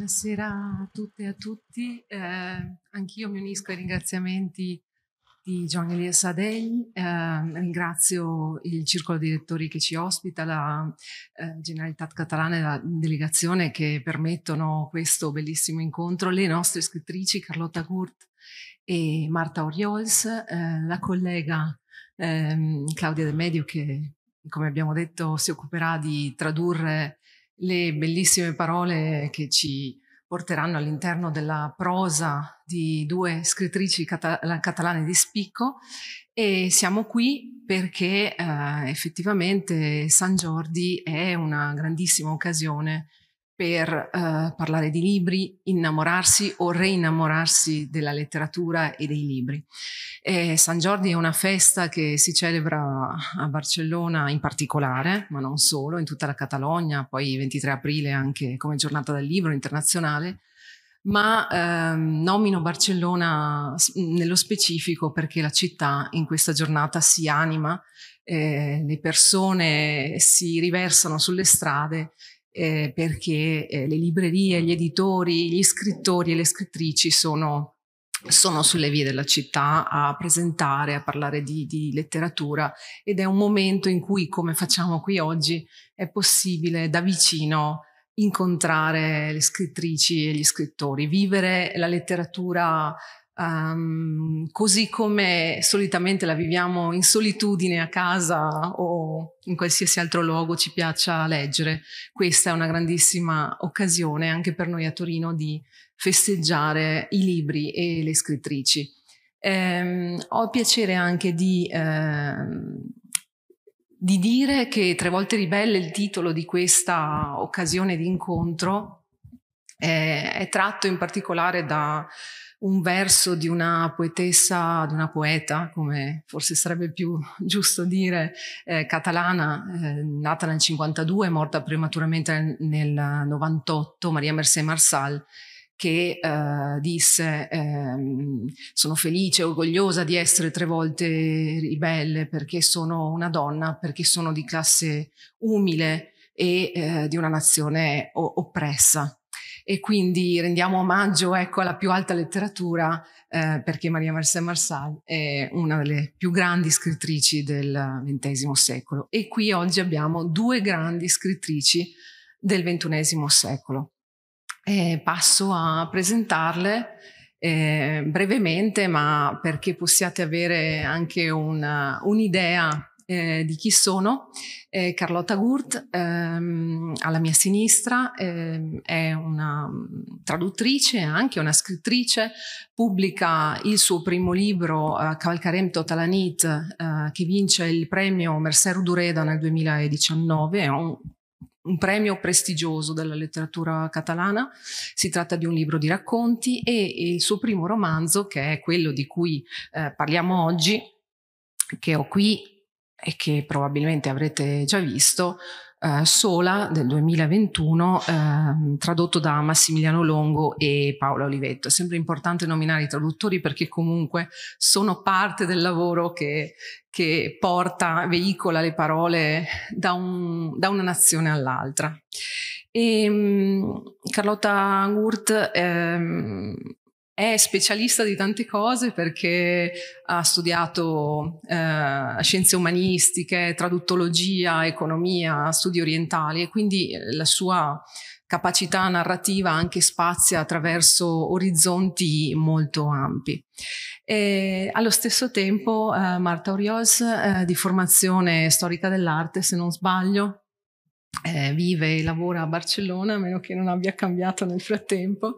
Buonasera a tutte e a tutti. Eh, anch'io mi unisco ai ringraziamenti di John Elia Sadegli. Eh, ringrazio il circolo direttori che ci ospita, la eh, Generalitat Catalana e la delegazione che permettono questo bellissimo incontro, le nostre scrittrici Carlotta Gurt e Marta Oriols, eh, la collega ehm, Claudia De Medio che come abbiamo detto si occuperà di tradurre le bellissime parole che ci porteranno all'interno della prosa di due scrittrici catal- catalane di spicco e siamo qui perché eh, effettivamente San Giordi è una grandissima occasione per eh, parlare di libri, innamorarsi o reinnamorarsi della letteratura e dei libri. Eh, San Giordi è una festa che si celebra a Barcellona in particolare, ma non solo, in tutta la Catalogna, poi 23 aprile anche come giornata del libro internazionale, ma ehm, nomino Barcellona nello specifico perché la città in questa giornata si anima, eh, le persone si riversano sulle strade eh, perché eh, le librerie, gli editori, gli scrittori e le scrittrici sono, sono sulle vie della città a presentare, a parlare di, di, letteratura ed è un momento in cui, come facciamo qui oggi, è possibile da vicino incontrare le scrittrici e gli scrittori, vivere la letteratura Um, così come solitamente la viviamo in solitudine a casa o in qualsiasi altro luogo ci piaccia leggere, questa è una grandissima occasione anche per noi a Torino di festeggiare i libri e le scrittrici. Um, ho piacere anche di, um, di dire che Tre volte ribelle, il titolo di questa occasione di incontro, è, eh, è tratto in particolare da un verso di una poetessa, di una poeta, come forse sarebbe più giusto dire, eh, catalana, eh, nata nel 52, morta prematuramente nel, nel 98, Maria Mercè Marsal, che eh, disse ehm, sono felice, orgogliosa di essere tre volte ribelle perché sono una donna, perché sono di classe umile e eh, di una nazione oppressa e quindi rendiamo omaggio ecco, alla più alta letteratura eh, perché Maria Marcel Marsal è una delle più grandi scrittrici del XX secolo e qui oggi abbiamo due grandi scrittrici del XXI secolo. E passo a presentarle eh, brevemente, ma perché possiate avere anche un'idea eh, di chi sono. Eh, Carlotta Gurt, ehm, alla mia sinistra, ehm, è una mm, traduttrice, anche una scrittrice, pubblica il suo primo libro, eh, Cavalcarem Totalanit, eh, che vince il premio Merceru Dureda nel 2019, è un un premio prestigioso della letteratura catalana. Si tratta di un libro di racconti e il suo primo romanzo, che è quello di cui eh, parliamo oggi, che ho qui e che probabilmente avrete già visto, eh, Sola del 2021, eh, tradotto da Massimiliano Longo e Paola Olivetto. È sempre importante nominare i traduttori perché comunque sono parte del lavoro che, che porta, veicola le parole da, un, da una nazione all'altra. E, ehm, Carlotta Gurt ehm, è specialista di tante cose perché ha studiato eh, scienze umanistiche, traduttologia, economia, studi orientali e quindi la sua capacità narrativa anche spazia attraverso orizzonti molto ampi. E allo stesso tempo eh, Marta Oriols, eh, di formazione storica dell'arte, se non sbaglio, eh, vive e lavora a Barcellona, a meno che non abbia cambiato nel frattempo,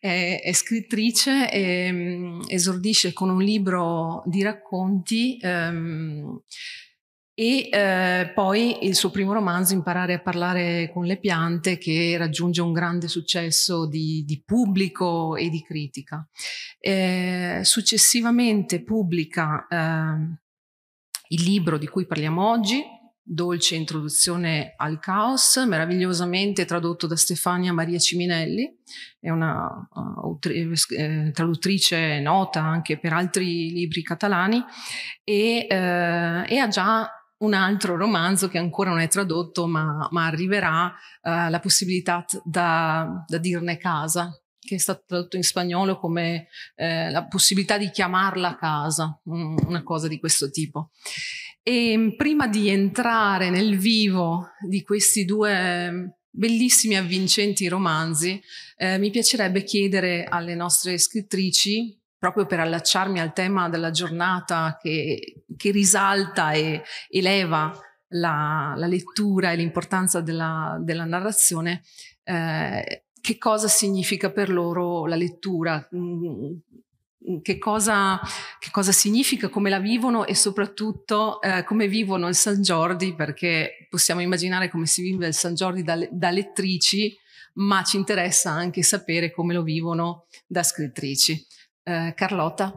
è, è scrittrice e um, esordisce con un libro di racconti um, e eh, poi il suo primo romanzo, Imparare a parlare con le piante, che raggiunge un grande successo di, di pubblico e di critica. Eh, successivamente pubblica ehm, il libro di cui parliamo oggi, dolce introduzione al caos, meravigliosamente tradotto da Stefania Maria Ciminelli, è una uh, eh, eh, traduttrice nota anche per altri libri catalani e, uh, e ha già un altro romanzo che ancora non è tradotto ma, ma arriverà, uh, la possibilità da, da dirne casa, che è stato tradotto in spagnolo come eh, la possibilità di chiamarla casa, una cosa di questo tipo. E mm, prima di entrare nel vivo di questi due mm, bellissimi avvincenti romanzi, eh, mi piacerebbe chiedere alle nostre scrittrici, proprio per allacciarmi al tema della giornata che, che risalta e eleva la, la lettura e l'importanza della, della, narrazione, eh, che cosa significa per loro la lettura, mm, Mm, che cosa, che cosa, significa, come la vivono e soprattutto eh, come vivono il San Giordi, perché possiamo immaginare come si vive il San Giordi da, da, lettrici, ma ci interessa anche sapere come lo vivono da scrittrici. Eh, Carlotta?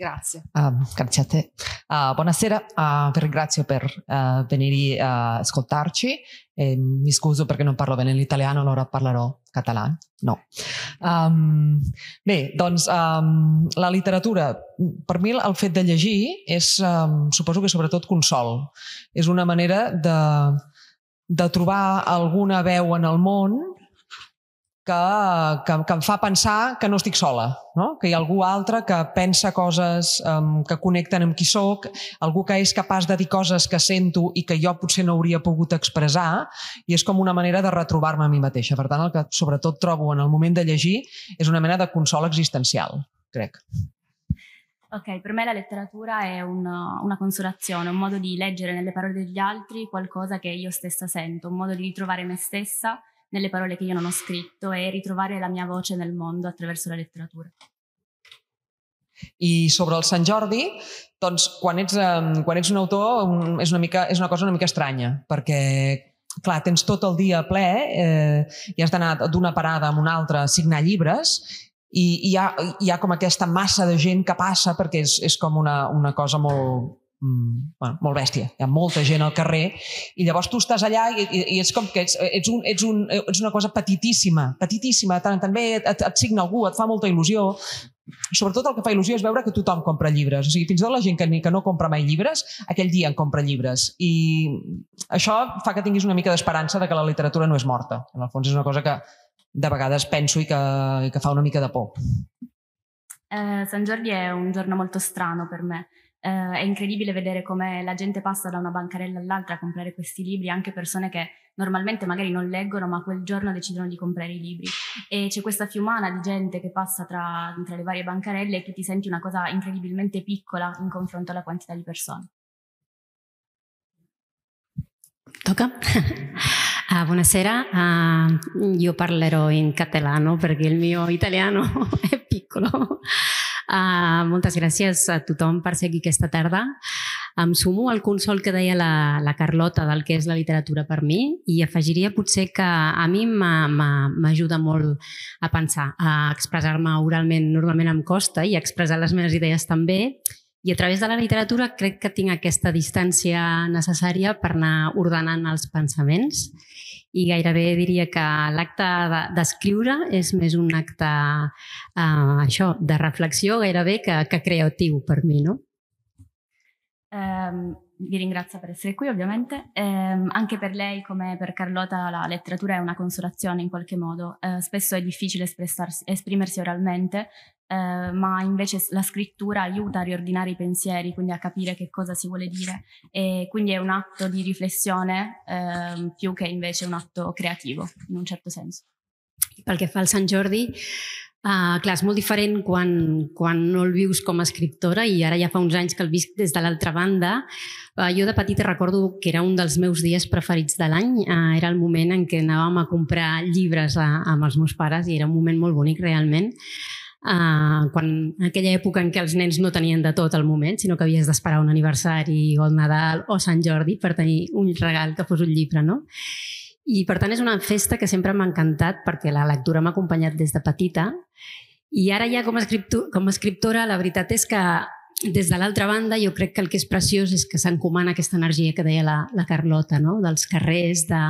Grazie. Uh, grazie a te. Uh, buonasera, uh, ehm, vi ringrazio per uh, venire a ascoltarci. E mi scuso perché non parlo bene l'italiano, allora parlerò català. No. Um, bé, doncs um, la literatura, per mi el fet de llegir és, um, suposo que sobretot consol. És una manera de, de trobar alguna veu en el món que, que, que em fa pensar que no estic sola, no? que hi ha algú altre que pensa coses um, que connecten amb qui sóc, algú que és capaç de dir coses que sento i que jo potser no hauria pogut expressar, i és com una manera de retrobar-me a mi mateixa. Per tant, el que sobretot trobo en el moment de llegir és una mena de consol existencial, crec. Ok, per me la letteratura è una, una, consolazione, un modo di leggere nelle parole degli altri qualcosa che io stessa sento, un modo di ritrovare me stessa nelle parole che io non ho scritto e ritrovare la mia voce nel mondo attraverso la letteratura. I sobre el Sant Jordi, doncs, quan ets, quan ets un autor és, una mica, és una cosa una mica estranya, perquè clar, tens tot el dia ple eh, i has d'anar d'una parada a una altra a signar llibres i, i hi, ha, hi ha com aquesta massa de gent que passa perquè és, és com una, una cosa molt, Mm, bueno, molt bèstia. Hi ha molta gent al carrer i llavors tu estàs allà i, i, i és com que ets, ets, un, ets, un, ets una cosa petitíssima, petitíssima. Tant, també et, et, signa algú, et fa molta il·lusió. Sobretot el que fa il·lusió és veure que tothom compra llibres. O sigui, fins i tot la gent que, ni, que no compra mai llibres, aquell dia en compra llibres. I això fa que tinguis una mica d'esperança de que la literatura no és morta. En el fons és una cosa que de vegades penso i que, i que fa una mica de por. Eh, Sant Jordi è un giorno molto strano per me. Uh, è incredibile vedere come la gente passa da una bancarella all'altra a comprare questi libri, anche persone che normalmente magari non leggono, ma quel giorno decidono di comprare i libri. E c'è questa fiumana di gente che passa tra, tra le varie bancarelle e tu ti senti una cosa incredibilmente piccola in confronto alla quantità di persone. Tocca. Ah, buonasera, ah, io parlerò in catalano perché il mio italiano è piccolo. Uh, moltes gràcies a tothom per ser aquí aquesta tarda. Em sumo al consol que deia la, la Carlota del que és la literatura per mi i afegiria potser que a mi m'ajuda molt a pensar, a expressar-me oralment normalment em costa i a expressar les meves idees també i a través de la literatura crec que tinc aquesta distància necessària per anar ordenant els pensaments i gairebé diria que l'acte d'escriure és més un acte uh, això, de reflexió gairebé que, que creatiu per mi, no? Um, vi ringrazio per essere qui ovviamente, um, anche per lei come per Carlotta la letteratura è una consolazione in qualche modo, uh, spesso è difficile esprimersi oralmente Eh, ma invece la scrittura aiuta a riordinare i pensieri, quindi a capire che cosa si vuole dire e quindi è un atto di riflessione eh, più che invece un atto creativo in un certo senso. Pel que fa al Sant Jordi, uh, clar, és molt diferent quan, quan no el vius com a escriptora i ara ja fa uns anys que el visc des de l'altra banda. Uh, jo de petita recordo que era un dels meus dies preferits de l'any. Uh, era el moment en què anàvem a comprar llibres a, amb els meus pares i era un moment molt bonic realment eh, quan, en aquella època en què els nens no tenien de tot al moment, sinó que havies d'esperar un aniversari o el Nadal o Sant Jordi per tenir un regal que fos un llibre, no? I per tant és una festa que sempre m'ha encantat perquè la lectura m'ha acompanyat des de petita i ara ja com a, com a escriptora la veritat és que des de l'altra banda, jo crec que el que és preciós és que s'encomana aquesta energia que deia la, la Carlota, no? dels carrers, de,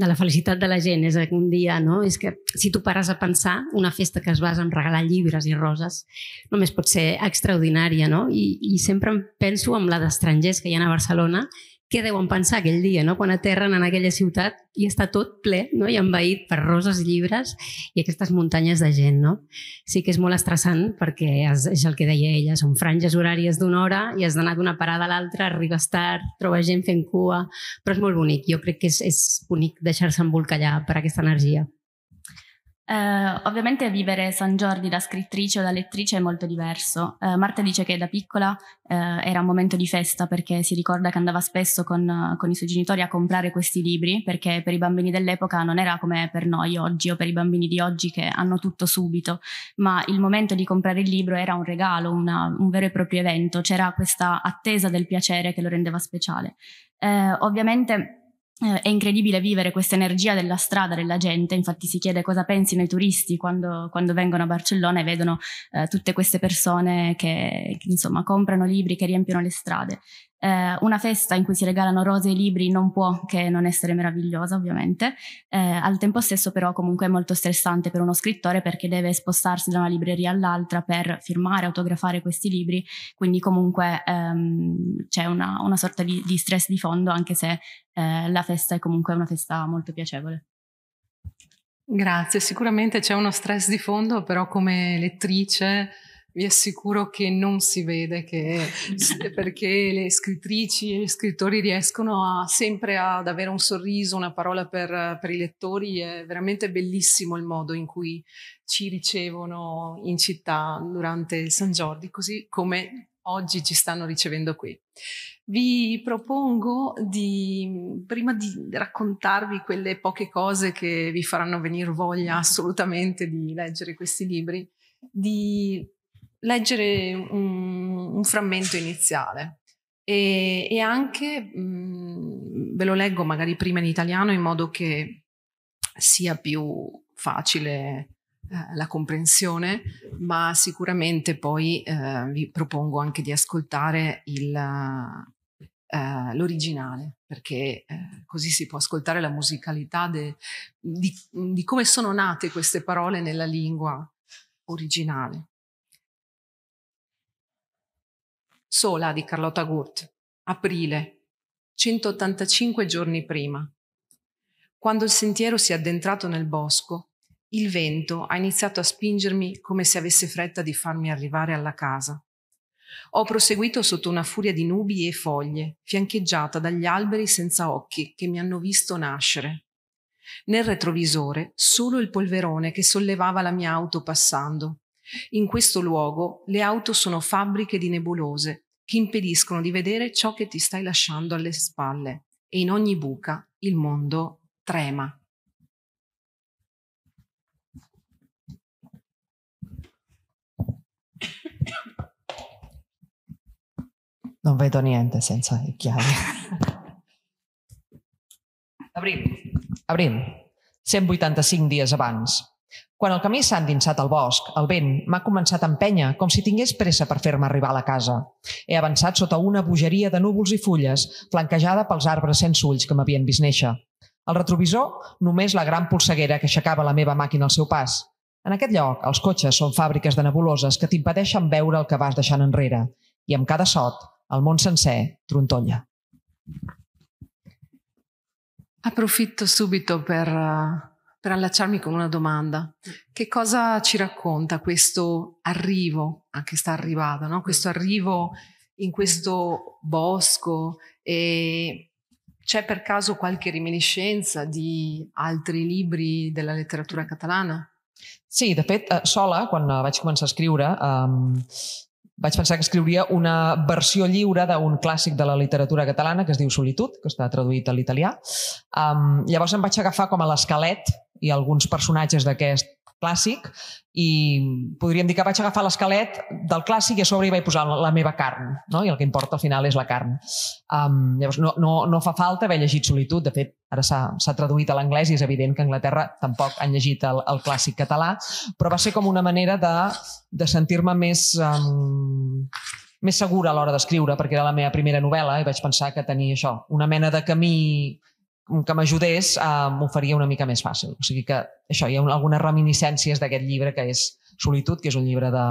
de la felicitat de la gent. És un dia, no? és que si tu pares a pensar, una festa que es basa en regalar llibres i roses només pot ser extraordinària. No? I, I sempre em penso amb la d'estrangers que hi ha a Barcelona què deuen pensar aquell dia, no? quan aterren en aquella ciutat i està tot ple no? i envaït per roses, llibres i aquestes muntanyes de gent. No? Sí que és molt estressant perquè és, és el que deia ella, són franges horàries d'una hora i has d'anar d'una parada a l'altra, arribes tard, trobes gent fent cua, però és molt bonic. Jo crec que és, és bonic deixar-se embolcallar per aquesta energia. Uh, ovviamente vivere San Giorgi da scrittrice o da lettrice è molto diverso. Uh, Marta dice che da piccola uh, era un momento di festa perché si ricorda che andava spesso con, con, i suoi genitori a comprare questi libri perché per i bambini dell'epoca non era come per noi oggi o per i bambini di oggi che hanno tutto subito, ma il momento di comprare il libro era un regalo, una, un vero e proprio evento, c'era questa attesa del piacere che lo rendeva speciale. ovviamente eh, è incredibile vivere questa energia della strada della gente, infatti si chiede cosa pensino i turisti quando, quando vengono a Barcellona e vedono eh, tutte queste persone che, che, insomma comprano libri, che riempiono le strade. Eh, una festa in cui si regalano rose e libri non può che non essere meravigliosa, ovviamente. Eh, al tempo stesso, però, comunque è molto stressante per uno scrittore perché deve spostarsi da una libreria all'altra per firmare, autografare questi libri. Quindi, comunque, ehm, c'è una, una sorta di, di, stress di fondo, anche se eh, la festa è comunque una festa molto piacevole. Grazie, sicuramente c'è uno stress di fondo, però come lettrice vi assicuro che non si vede che, perché le scrittrici e gli scrittori riescono a, sempre ad avere un sorriso, una parola per, per, i lettori. È veramente bellissimo il modo in cui ci ricevono in città durante il San Giordi, così come oggi ci stanno ricevendo qui. Vi propongo di, prima di raccontarvi quelle poche cose che vi faranno venire voglia assolutamente di leggere questi libri, di leggere un, un frammento iniziale e, e anche, mh, mm, ve lo leggo magari prima in italiano in modo che sia più facile eh, la comprensione, ma sicuramente poi eh, vi propongo anche di ascoltare il, eh, l'originale, perché eh, così si può ascoltare la musicalità de, di, di come sono nate queste parole nella lingua originale. Sola di Carlotta Gurt, aprile, 185 giorni prima. Quando il sentiero si è addentrato nel bosco, il vento ha iniziato a spingermi come se avesse fretta di farmi arrivare alla casa. Ho proseguito sotto una furia di nubi e foglie, fiancheggiata dagli alberi senza occhi che mi hanno visto nascere. Nel retrovisore solo il polverone che sollevava la mia auto passando, in questo luogo le auto sono fabbriche di nebulose che impediscono di vedere ciò che ti stai lasciando alle spalle e in ogni buca il mondo trema. Non vedo niente senza i chiavi. Aprim. Aprim. 185 dies abans, Quan el camí s'ha endinsat al bosc, el vent m'ha començat a empènyer, com si tingués pressa per fer-me arribar a la casa. He avançat sota una bogeria de núvols i fulles, flanquejada pels arbres sense ulls que m'havien vist néixer. Al retrovisor, només la gran polseguera que aixecava la meva màquina al seu pas. En aquest lloc, els cotxes són fàbriques de nebuloses que t'impedeixen veure el que vas deixant enrere. I amb cada sot, el món sencer trontolla. Aprofito subito per eh, per allacciarmi con una domanda. Che cosa ci racconta questo arrivo, anche sta arrivando, no? questo arrivo in questo bosco e c'è per caso qualche reminiscenza di altri libri della letteratura catalana? Sí, de fet, eh, sola, quan eh, vaig començar a escriure, um, vaig pensar que escriuria una versió lliure d'un clàssic de la literatura catalana que es diu Solitud, que està traduït a l'italià. Um, llavors em vaig agafar com a l'esquelet i alguns personatges d'aquest clàssic i podríem dir que vaig agafar l'esquelet del clàssic i a sobre hi vaig posar la meva carn, no? i el que importa al final és la carn. Um, llavors, no, no, no fa falta haver llegit Solitud, de fet, ara s'ha traduït a l'anglès i és evident que a Anglaterra tampoc han llegit el, el clàssic català, però va ser com una manera de, de sentir-me més... Um, més segura a l'hora d'escriure, perquè era la meva primera novel·la i vaig pensar que tenia això, una mena de camí que m'ajudés eh, m'ho faria una mica més fàcil. O sigui que això, hi ha algunes reminiscències d'aquest llibre que és Solitud, que és un llibre de,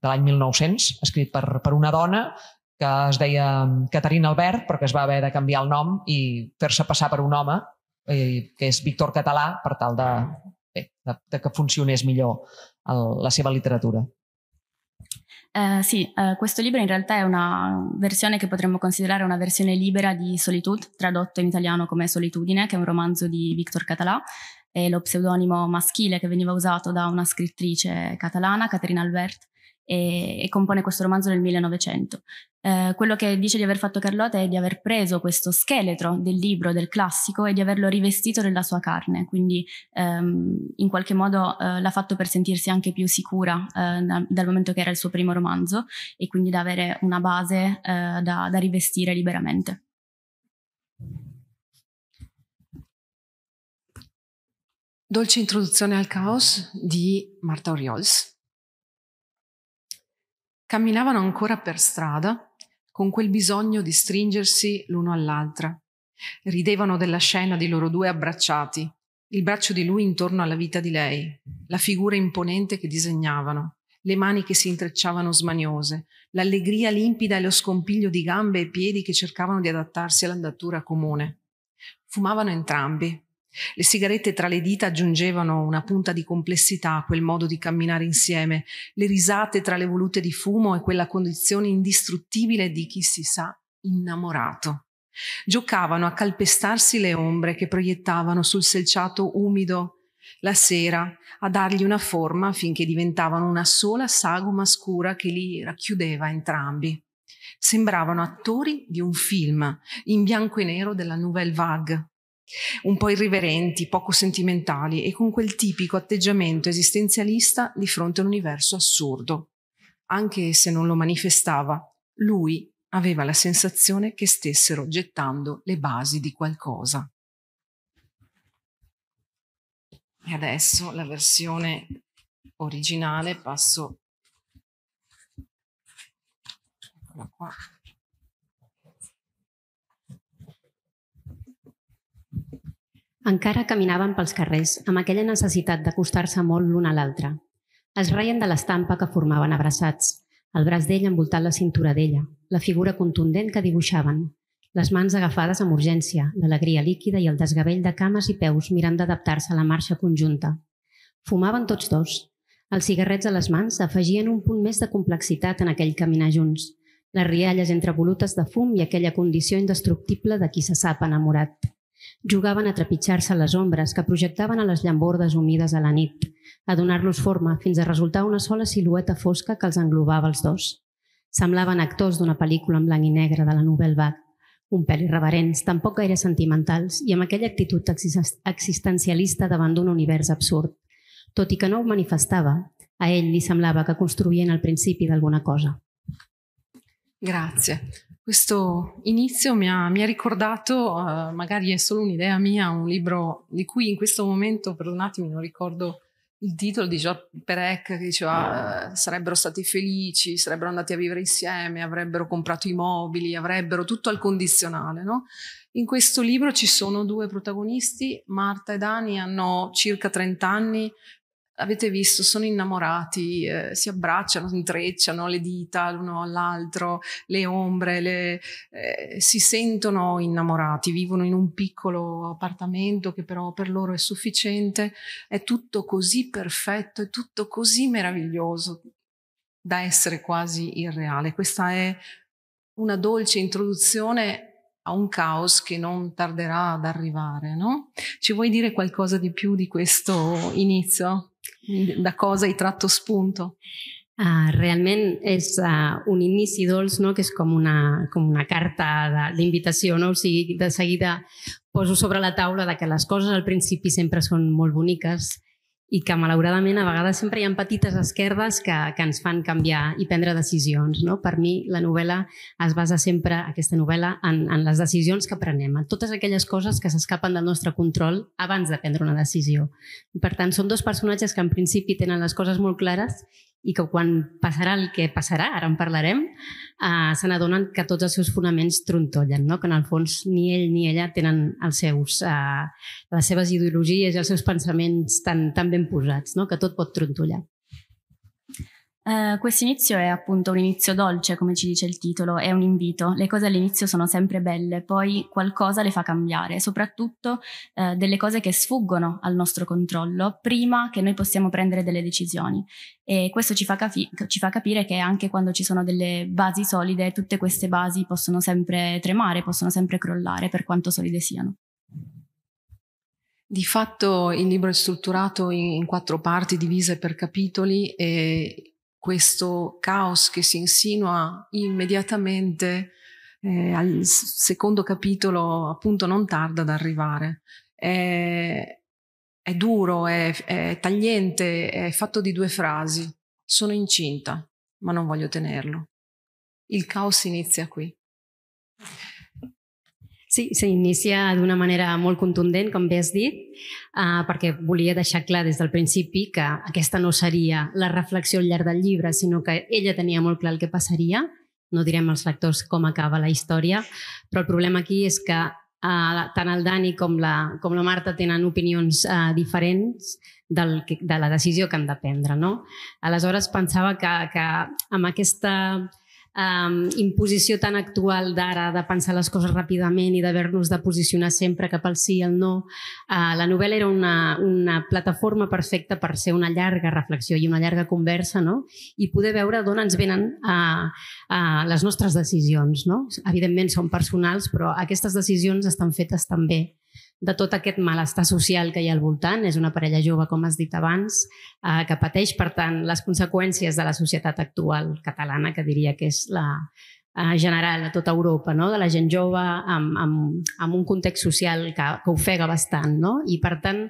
de l'any 1900, escrit per, per una dona que es deia Caterina Albert, però que es va haver de canviar el nom i fer-se passar per un home, eh, que és Víctor Català, per tal de, bé, de, de que funcionés millor el, la seva literatura. Eh, sì, eh, questo libro in realtà è una versione che potremmo considerare una versione libera di Solitude, tradotto in italiano come Solitudine, che è un romanzo di Victor Català, È lo pseudonimo maschile che veniva usato da una scrittrice catalana, Caterina Albert, e, e compone questo romanzo nel 1900. Eh, quello che dice di aver fatto Carlotta è di aver preso questo scheletro del libro, del classico, e di averlo rivestito nella sua carne, quindi ehm, in qualche modo eh, l'ha fatto per sentirsi anche più sicura eh, da, dal momento che era il suo primo romanzo e quindi da avere una base eh, da, da rivestire liberamente. Dolce introduzione al caos di Marta Oriols camminavano ancora per strada con quel bisogno di stringersi l'uno all'altra. Ridevano della scena di loro due abbracciati, il braccio di lui intorno alla vita di lei, la figura imponente che disegnavano, le mani che si intrecciavano smaniose, l'allegria limpida e lo scompiglio di gambe e piedi che cercavano di adattarsi all'andatura comune. Fumavano entrambi, le sigarette tra le dita aggiungevano una punta di complessità a quel modo di camminare insieme, le risate tra le volute di fumo e quella condizione indistruttibile di chi si sa innamorato. Giocavano a calpestarsi le ombre che proiettavano sul selciato umido la sera, a dargli una forma finché diventavano una sola sagoma scura che li racchiudeva entrambi. Sembravano attori di un film in bianco e nero della Nouvelle Vague, un po' irriverenti, poco sentimentali e con quel tipico atteggiamento esistenzialista di fronte a un universo assurdo. Anche se non lo manifestava, lui aveva la sensazione che stessero gettando le basi di qualcosa. E adesso la versione originale passo. Eccola qua. Encara caminaven pels carrers amb aquella necessitat d'acostar-se molt l'un a l'altre. Es reien de l'estampa que formaven abraçats, el braç d'ell envoltant la cintura d'ella, la figura contundent que dibuixaven, les mans agafades amb urgència, l'alegria líquida i el desgavell de cames i peus mirant d'adaptar-se a la marxa conjunta. Fumaven tots dos. Els cigarrets a les mans afegien un punt més de complexitat en aquell caminar junts, les rialles entre volutes de fum i aquella condició indestructible de qui se sap enamorat. Jugaven a trepitjar-se les ombres que projectaven a les llambordes humides a la nit, a donar-los forma fins a resultar una sola silueta fosca que els englobava els dos. Semblaven actors d'una pel·lícula en blanc i negre de la Nouvelle Vague, un pèl irreverents, tampoc gaire sentimentals i amb aquella actitud existencialista davant d'un univers absurd. Tot i que no ho manifestava, a ell li semblava que construïen el principi d'alguna cosa. Grazie. Questo inizio mi ha, mi ha ricordato, uh, magari è solo un'idea mia, un libro di cui in questo momento, perdonatemi, non ricordo il titolo di Georges Perec che diceva uh, sarebbero stati felici, sarebbero andati a vivere insieme, avrebbero comprato i mobili, avrebbero tutto al condizionale. No? In questo libro ci sono due protagonisti, Marta e Dani hanno circa 30 anni, avete visto, sono innamorati, eh, si abbracciano, si intrecciano le dita l'uno all'altro, le ombre, le, eh, si sentono innamorati, vivono in un piccolo appartamento che però per loro è sufficiente, è tutto così perfetto, è tutto così meraviglioso da essere quasi irreale. Questa è una dolce introduzione a un caos che non tarderà ad arrivare, no? Ci vuoi dire qualcosa di più di questo inizio? de cosa i tratto spunto? Uh, realment és uh, un inici dolç, no? que és com una, com una carta d'invitació, no? o sigui, de seguida poso sobre la taula de que les coses al principi sempre són molt boniques i que malauradament a vegades sempre hi ha petites esquerdes que, que ens fan canviar i prendre decisions. No? Per mi la novel·la es basa sempre, aquesta novel·la, en, en les decisions que prenem, en totes aquelles coses que s'escapen del nostre control abans de prendre una decisió. Per tant, són dos personatges que en principi tenen les coses molt clares i que quan passarà el que passarà, ara en parlarem, eh, se n'adonen que tots els seus fonaments trontollen, no? que en el fons ni ell ni ella tenen els seus, eh, les seves ideologies i els seus pensaments tan, tan ben posats, no? que tot pot trontollar. Uh, questo inizio è appunto un inizio dolce, come ci dice il titolo, è un invito. Le cose all'inizio sono sempre belle, poi qualcosa le fa cambiare, soprattutto uh, delle cose che sfuggono al nostro controllo prima che noi possiamo prendere delle decisioni. E questo ci fa, capi- ci fa capire che anche quando ci sono delle basi solide, tutte queste basi possono sempre tremare, possono sempre crollare, per quanto solide siano. Di fatto il libro è strutturato in, quattro parti divise per capitoli e questo caos che si insinua immediatamente eh, al secondo capitolo, appunto, non tarda ad arrivare. È, è duro, è, è tagliente, è fatto di due frasi. Sono incinta, ma non voglio tenerlo. Il caos inizia qui. Sí, s'inicia d'una manera molt contundent, com bé has dit, eh, perquè volia deixar clar des del principi que aquesta no seria la reflexió al llarg del llibre, sinó que ella tenia molt clar el que passaria. No direm als lectors com acaba la història, però el problema aquí és que eh, tant el Dani com la, com la Marta tenen opinions eh, diferents del, de la decisió que han de prendre. No? Aleshores, pensava que, que amb aquesta um, imposició tan actual d'ara de pensar les coses ràpidament i d'haver-nos de posicionar sempre cap al sí i al no, uh, la novel·la era una, una plataforma perfecta per ser una llarga reflexió i una llarga conversa no? i poder veure d'on ens venen uh, uh, les nostres decisions. No? Evidentment són personals, però aquestes decisions estan fetes també de tot aquest malestar social que hi ha al voltant. És una parella jove, com has dit abans, eh, que pateix, per tant, les conseqüències de la societat actual catalana, que diria que és la eh, general a tota Europa, no? de la gent jove amb, amb, amb un context social que, que ofega bastant. No? I, per tant,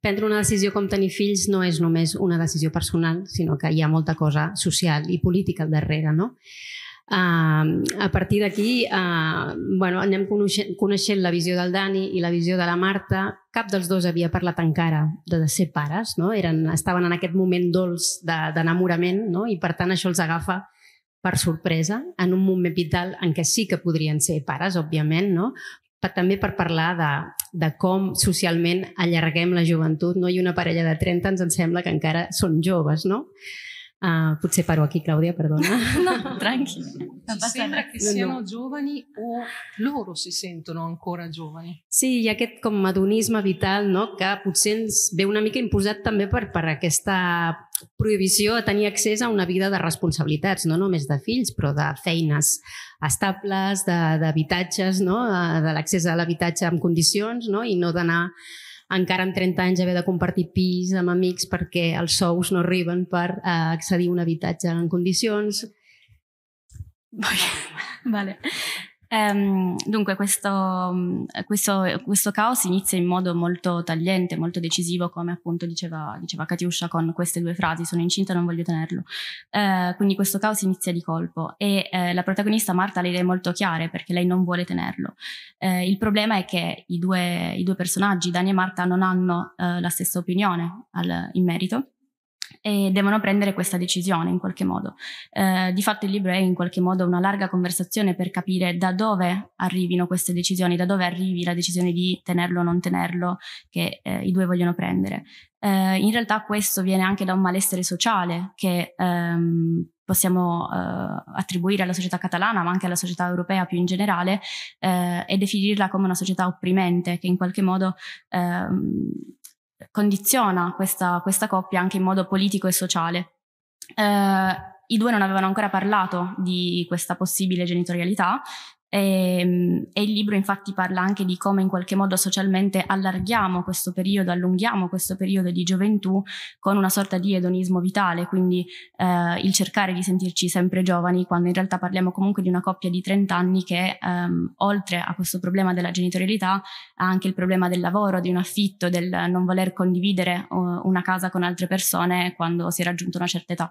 prendre una decisió com tenir fills no és només una decisió personal, sinó que hi ha molta cosa social i política al darrere. No? a partir d'aquí eh, bueno, anem coneixent, coneixent la visió del Dani i la visió de la Marta. Cap dels dos havia parlat encara de ser pares, no? Eren, estaven en aquest moment dolç d'enamorament de, no? i per tant això els agafa per sorpresa, en un moment vital en què sí que podrien ser pares, òbviament, no? Però també per parlar de, de com socialment allarguem la joventut, no? i una parella de 30 ens en sembla que encara són joves. No? Uh, potser paro aquí, Clàudia, perdona. no, tranqui. Sembra che que no, no. giovani o loro si sentono ancora giovani. Sí, hi ha aquest com madonisme vital no? que potser ens ve una mica imposat també per, per aquesta prohibició de tenir accés a una vida de responsabilitats, no només de fills, però de feines estables, d'habitatges, no? Eh, de l'accés a l'habitatge en condicions no? i no d'anar encara amb 30 anys haver de compartir pis amb amics perquè els sous no arriben per eh, accedir a un habitatge en condicions. Vale. Ehm, dunque questo, mm, questo, questo, caos inizia in modo molto tagliente, molto decisivo come appunto diceva, diceva Katiuscia con queste due frasi, sono incinta non voglio tenerlo. Ehm, quindi questo caos inizia di colpo e eh, la protagonista Marta ha le idee molto chiare perché lei non vuole tenerlo. Ehm, il problema è che i due, i due, personaggi, Dani e Marta, non hanno eh, la stessa opinione al, in merito e devono prendere questa decisione in qualche modo. Eh, di fatto il libro è in qualche modo una larga conversazione per capire da dove arrivino queste decisioni, da dove arrivi la decisione di tenerlo o non tenerlo che eh, i due vogliono prendere. Eh, in realtà questo viene anche da un malessere sociale che ehm, possiamo eh, attribuire alla società catalana, ma anche alla società europea più in generale, eh, e definirla come una società opprimente che in qualche modo ehm, condiziona questa, questa coppia anche in modo politico e sociale. Eh, I due non avevano ancora parlato di questa possibile genitorialità e, ehm, e, il libro infatti parla anche di come in qualche modo socialmente allarghiamo questo periodo, allunghiamo questo periodo di gioventù con una sorta di edonismo vitale, quindi eh, il cercare di sentirci sempre giovani quando in realtà parliamo comunque di una coppia di 30 anni che ehm, oltre a questo problema della genitorialità ha anche il problema del lavoro, di un affitto, del non voler condividere uh, una casa con altre persone quando si è raggiunta una certa età.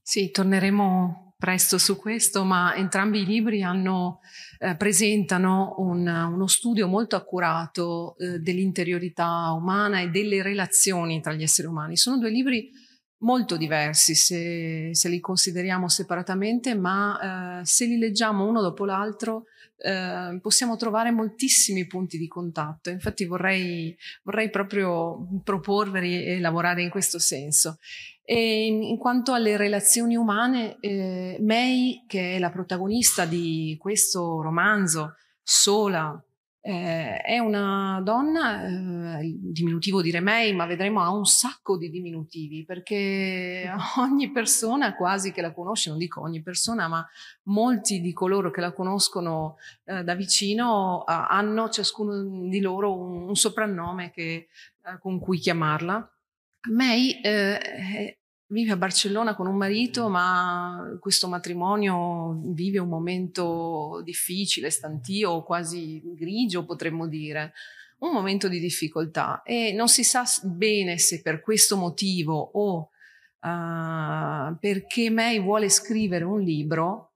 Sì, torneremo presto su questo, ma entrambi i libri hanno, eh, presentano un, uno studio molto accurato eh, dell'interiorità umana e delle relazioni tra gli esseri umani. Sono due libri molto diversi se, se li consideriamo separatamente, ma eh, se li leggiamo uno dopo l'altro eh, possiamo trovare moltissimi punti di contatto. Infatti vorrei, vorrei proprio proporvi e lavorare in questo senso. E in quanto alle relazioni umane, eh, May, che è la protagonista di questo romanzo, sola, eh, è una donna, eh, il diminutivo dire May, ma vedremo ha un sacco di diminutivi, perché ogni persona quasi che la conosce, non dico ogni persona, ma molti di coloro che la conoscono eh, da vicino hanno ciascuno di loro un, un soprannome che, eh, con cui chiamarla May eh, eh, vive a Barcellona con un marito, ma questo matrimonio vive un momento difficile, stantio, quasi grigio, potremmo dire un momento di difficoltà e non si sa bene se per questo motivo o uh, perché May vuole scrivere un libro,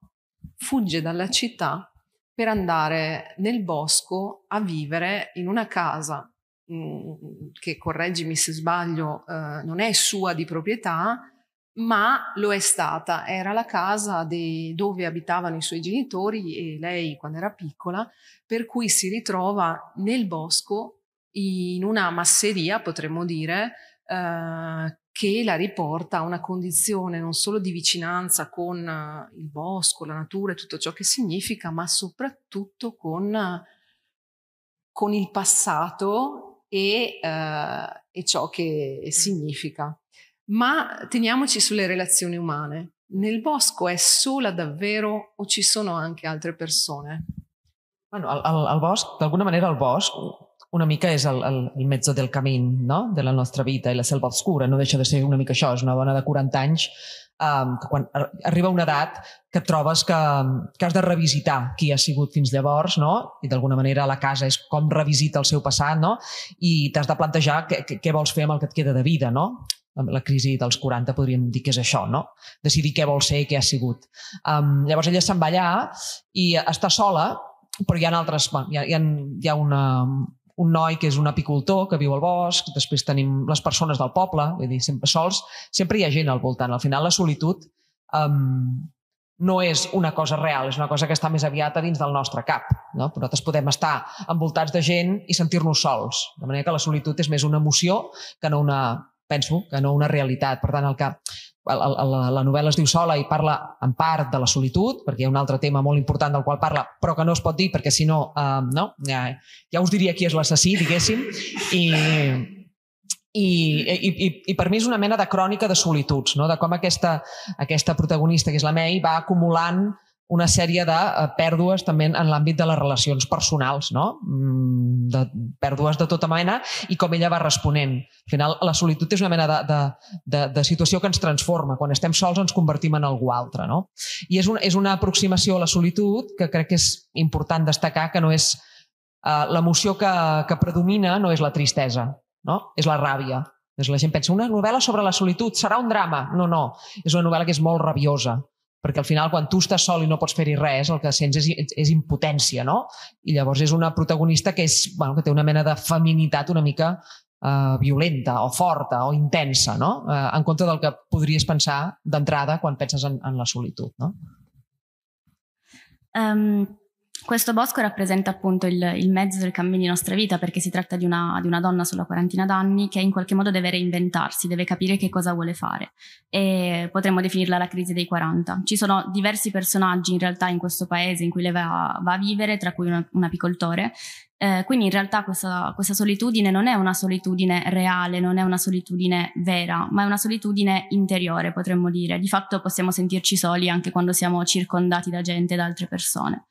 fugge dalla città per andare nel bosco a vivere in una casa Mm, che correggimi se sbaglio, eh, non è sua di proprietà, ma lo è stata. Era la casa de, dove abitavano i suoi genitori e lei quando era piccola, per cui si ritrova nel bosco in una masseria, potremmo dire, eh, che la riporta a una condizione non solo di vicinanza con eh, il bosco, la natura e tutto ciò che significa, ma soprattutto con, eh, con il passato e, eh, e ciò che significa. Ma teniamoci sulle relazioni umane. Nel bosco è sola davvero o ci sono anche altre persone? Bueno, el, el, el bosc, d'alguna manera el bosc una mica és el, el, el mezzo del camí no? de la nostra vida i la selva obscura no deixa de ser una mica això, és una dona de 40 anys um, que quan arriba una edat que trobes que, que has de revisitar qui ha sigut fins llavors, no? I d'alguna manera la casa és com revisita el seu passat, no? I t'has de plantejar què, què vols fer amb el que et queda de vida, no? la crisi dels 40 podríem dir que és això, no? Decidir què vol ser i què ha sigut. Um, llavors ella se'n va allà i està sola, però hi ha altres, hi ha, hi ha una, un noi que és un apicultor que viu al bosc, després tenim les persones del poble, vull dir, sempre sols, sempre hi ha gent al voltant. Al final la solitud um, no és una cosa real, és una cosa que està més aviat a dins del nostre cap. No? Però nosaltres podem estar envoltats de gent i sentir-nos sols, de manera que la solitud és més una emoció que no una, penso, que no una realitat. Per tant, el que la, la, la novel·la es diu sola i parla en part de la solitud, perquè hi ha un altre tema molt important del qual parla, però que no es pot dir perquè si no, eh, no ja, ja us diria qui és l'assassí, diguéssim, i, i, i, i, i per mi és una mena de crònica de solituds, no? de com aquesta, aquesta protagonista, que és la May, va acumulant una sèrie de eh, pèrdues també en l'àmbit de les relacions personals, no? Mm, de pèrdues de tota mena i com ella va responent. Al final, la solitud és una mena de, de, de, de situació que ens transforma. Quan estem sols ens convertim en algú altre. No? I és, un, és una aproximació a la solitud que crec que és important destacar que no és eh, l'emoció que, que predomina no és la tristesa, no? és la ràbia. Doncs la gent pensa, una novel·la sobre la solitud, serà un drama. No, no, és una novel·la que és molt rabiosa, perquè al final quan tu estàs sol i no pots fer-hi res, el que sents és, és impotència, no? I llavors és una protagonista que, és, bueno, que té una mena de feminitat una mica eh, violenta o forta o intensa, no? Eh, en contra del que podries pensar d'entrada quan penses en, en la solitud, no? Um, Questo bosco rappresenta appunto il, il, mezzo del cammino di nostra vita perché si tratta di una, di una donna sulla quarantina d'anni che in qualche modo deve reinventarsi, deve capire che cosa vuole fare e potremmo definirla la crisi dei 40. Ci sono diversi personaggi in realtà in questo paese in cui lei va, va a vivere, tra cui una, un apicoltore. Eh, quindi in realtà questa, questa solitudine non è una solitudine reale, non è una solitudine vera, ma è una solitudine interiore, potremmo dire. Di fatto possiamo sentirci soli anche quando siamo circondati da gente, da altre persone.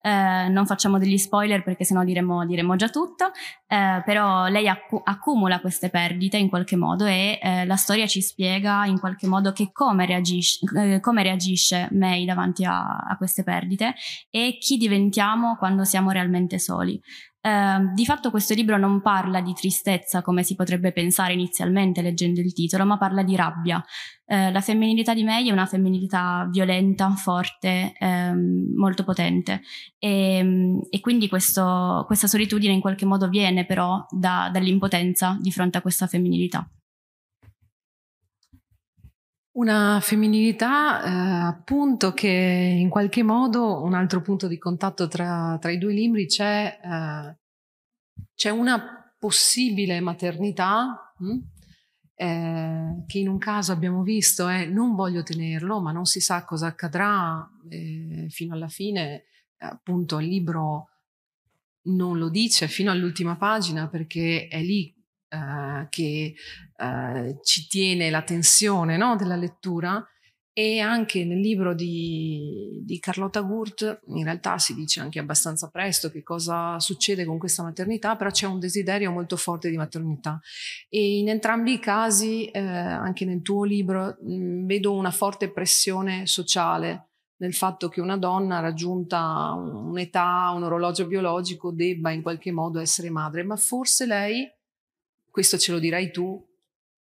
Eh, non facciamo degli spoiler perché sennò diremo, diremo già tutto, eh, però lei accu- accumula queste perdite in qualche modo e eh, la storia ci spiega in qualche modo che come, reagisce, eh, come reagisce May davanti a, a, queste perdite e chi diventiamo quando siamo realmente soli. Ehm, di fatto questo libro non parla di tristezza come si potrebbe pensare inizialmente leggendo il titolo, ma parla di rabbia. Eh, la femminilità di May è una femminilità violenta, forte, ehm, molto potente e, ehm, e quindi questo, questa solitudine in qualche modo viene però da, dall'impotenza di fronte a questa femminilità. Una femminilità eh, appunto che in qualche modo un altro punto di contatto tra, tra i due libri c'è, eh, c'è una possibile maternità mh, hm? eh, che in un caso abbiamo visto è eh, non voglio tenerlo ma non si sa cosa accadrà eh, fino alla fine appunto il libro non lo dice fino all'ultima pagina perché è lì uh, che uh, ci tiene la tensione no, della lettura e anche nel libro di, di Carlotta Gurt in realtà si dice anche abbastanza presto che cosa succede con questa maternità, però c'è un desiderio molto forte di maternità e in entrambi i casi, eh, anche nel tuo libro, mh, vedo una forte pressione sociale nel fatto che una donna raggiunta un'età, un orologio biologico, debba in qualche modo essere madre, ma forse lei questo ce lo dirai tu,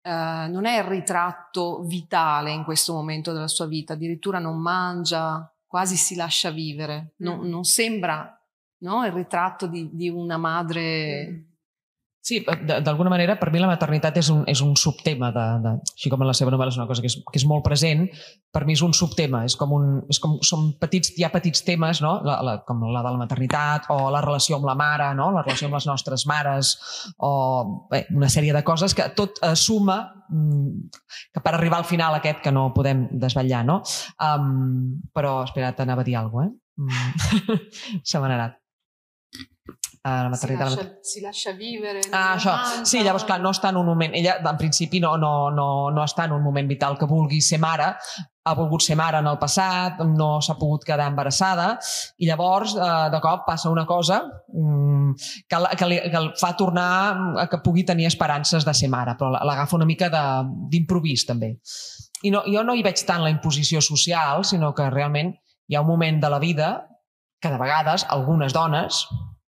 eh, non è il ritratto vitale in questo momento della sua vita, addirittura non mangia, quasi si lascia vivere, no, mm. non sembra no, il ritratto di, di una madre mm. Sí, eh, d'alguna manera, per mi la maternitat és un, és un subtema, de, de, així com en la seva novel·la és una cosa que és, que és molt present, per mi és un subtema, és com, un, és com són petits, hi ha petits temes, no? la, la, com la de la maternitat, o la relació amb la mare, no? la relació amb les nostres mares, o bé, una sèrie de coses que tot suma mm, que per arribar al final aquest que no podem desvetllar, no? Um, però, espera't, t'anava a dir alguna cosa, eh? Mm. Se m'ha anat la maternitat. Si lascia, la... si lascia vivere. Ah, això. Manca. Sí, llavors, clar, no està en un moment... Ella, en principi, no, no, no, no està en un moment vital que vulgui ser mare, ha volgut ser mare en el passat, no s'ha pogut quedar embarassada, i llavors, eh, de cop, passa una cosa mm, que, que, li, que el fa tornar a que pugui tenir esperances de ser mare, però l'agafa una mica d'improvís, també. I no, jo no hi veig tant la imposició social, sinó que realment hi ha un moment de la vida que de vegades algunes dones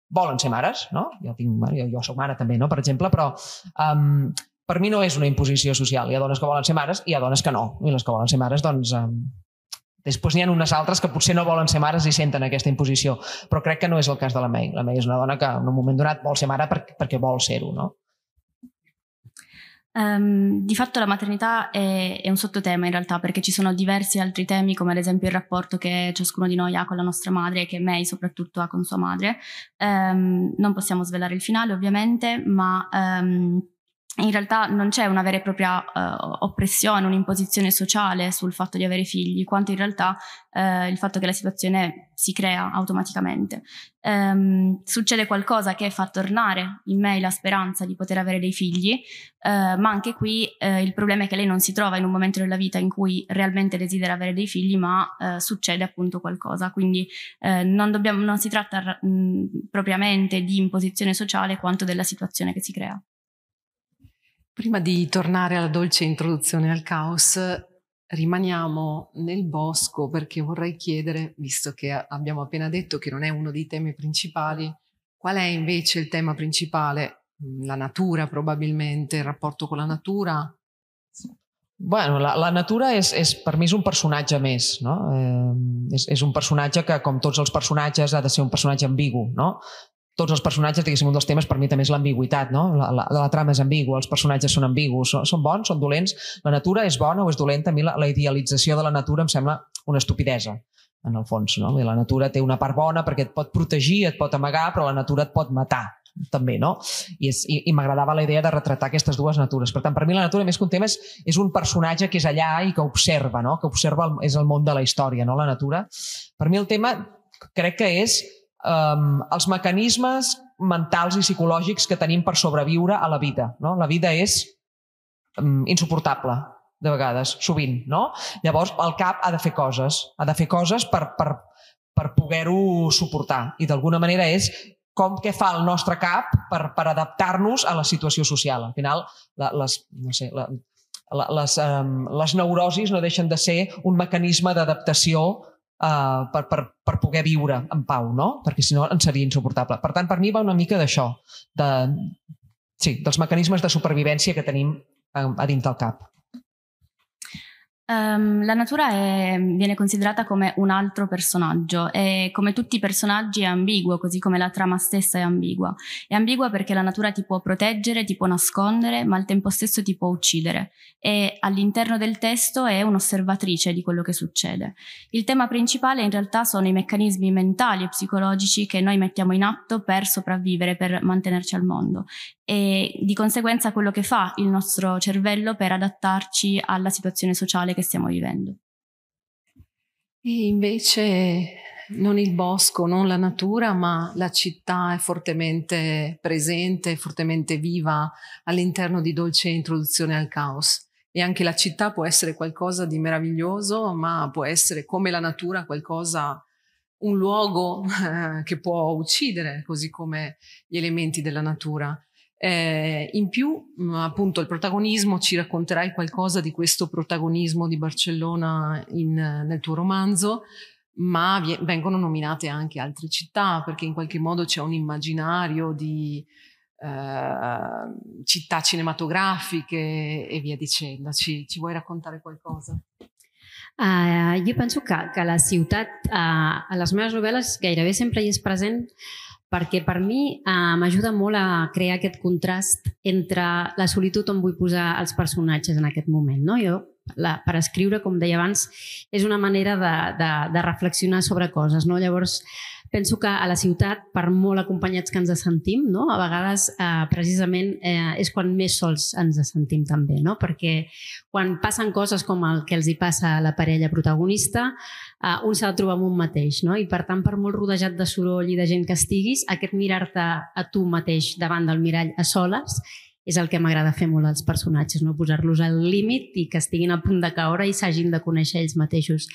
volen ser mares, no? Jo, tinc, jo, jo soc mare també, no? per exemple, però um, per mi no és una imposició social. Hi ha dones que volen ser mares i hi ha dones que no. I les que volen ser mares, doncs, um, Després n'hi ha unes altres que potser no volen ser mares i senten aquesta imposició, però crec que no és el cas de la May. La May és una dona que en un moment donat vol ser mare perquè, perquè vol ser-ho, no? Um, di fatto la maternità è, è, un sottotema in realtà perché ci sono diversi altri temi come ad esempio il rapporto che ciascuno di noi ha con la nostra madre e che May soprattutto ha con sua madre. Um, non possiamo svelare il finale ovviamente ma... Um, in realtà non c'è una vera e propria uh, oppressione, un'imposizione sociale sul fatto di avere figli, quanto in realtà uh, il fatto che la situazione si crea automaticamente. Um, succede qualcosa che fa tornare in me la speranza di poter avere dei figli, uh, ma anche qui il problema è che lei non si trova in un momento della vita in cui realmente desidera avere dei figli, ma succede appunto qualcosa. Quindi non, dobbiamo, non si tratta mh, propriamente di imposizione sociale quanto della situazione che si crea. Prima di tornare alla dolce introduzione al caos, rimaniamo nel bosco perché vorrei chiedere, visto che abbiamo appena detto che non è uno dei temi principali, qual è invece il tema principale? Mm, la natura probabilmente, il rapporto con la natura, Bueno, la, la natura és, és, per mi és un personatge més. No? Eh, és, és un personatge que, com tots els personatges, ha de ser un personatge ambigu. No? tots els personatges, diguéssim, un dels temes per mi també és l'ambigüitat, no? La, la, la trama és ambigua, els personatges són ambigus, són, són bons, són dolents, la natura és bona o és dolenta, a mi la, la idealització de la natura em sembla una estupidesa en el fons, no? La natura té una part bona perquè et pot protegir, et pot amagar, però la natura et pot matar també, no? I, és, i, i m'agradava la idea de retratar aquestes dues natures. Per tant, per mi la natura, més que un tema, és, és un personatge que és allà i que observa, no? Que observa el, és el món de la història, no? La natura. Per mi el tema crec que és um, els mecanismes mentals i psicològics que tenim per sobreviure a la vida. No? La vida és um, insuportable, de vegades, sovint. No? Llavors, el cap ha de fer coses, ha de fer coses per, per, per poder-ho suportar. I d'alguna manera és com què fa el nostre cap per, per adaptar-nos a la situació social. Al final, la, les, no sé, la, les, um, les neurosis no deixen de ser un mecanisme d'adaptació Uh, per, per, per poder viure en pau, no? Perquè si no ens seria insuportable. Per tant, per mi va una mica d'això, de, sí, dels mecanismes de supervivència que tenim a, eh, a dins del cap. Um, la natura è, viene considerata come un altro personaggio e come tutti i personaggi è ambiguo, così come la trama stessa è ambigua. È ambigua perché la natura ti può proteggere, ti può nascondere, ma al tempo stesso ti può uccidere e all'interno del testo è un'osservatrice di quello che succede. Il tema principale in realtà sono i meccanismi mentali e psicologici che noi mettiamo in atto per sopravvivere, per mantenerci al mondo e di conseguenza quello che fa il nostro cervello per adattarci alla situazione sociale che stiamo vivendo. E invece non il bosco, non la natura, ma la città è fortemente presente, fortemente viva all'interno di dolce introduzione al caos. E anche la città può essere qualcosa di meraviglioso, ma può essere come la natura qualcosa un luogo eh, che può uccidere, così come gli elementi della natura. Eh, in più, mm, appunto, il protagonismo, ci racconterai qualcosa di questo protagonismo di Barcellona in, nel tuo romanzo, ma vengono nominate anche altre città, perché in qualche modo c'è un immaginario di eh, città cinematografiche e via dicendo. Ci, ci vuoi raccontare qualcosa? Uh, eh, jo penso che, que la città, uh, eh, a les meves novel·les gairebé sempre hi és present perquè per mi eh, m'ajuda molt a crear aquest contrast entre la solitud on vull posar els personatges en aquest moment. No? Jo, la, per escriure, com deia abans, és una manera de, de, de reflexionar sobre coses. No? Llavors, penso que a la ciutat, per molt acompanyats que ens sentim, no? a vegades eh, precisament eh, és quan més sols ens sentim també, no? perquè quan passen coses com el que els hi passa a la parella protagonista, eh, un s'ha de trobar amb un mateix, no? I per tant, per molt rodejat de soroll i de gent que estiguis, aquest mirar-te a tu mateix davant del mirall a soles és el que m'agrada fer molt als personatges, no? posar-los al límit i que estiguin a punt de caure i s'hagin de conèixer ells mateixos.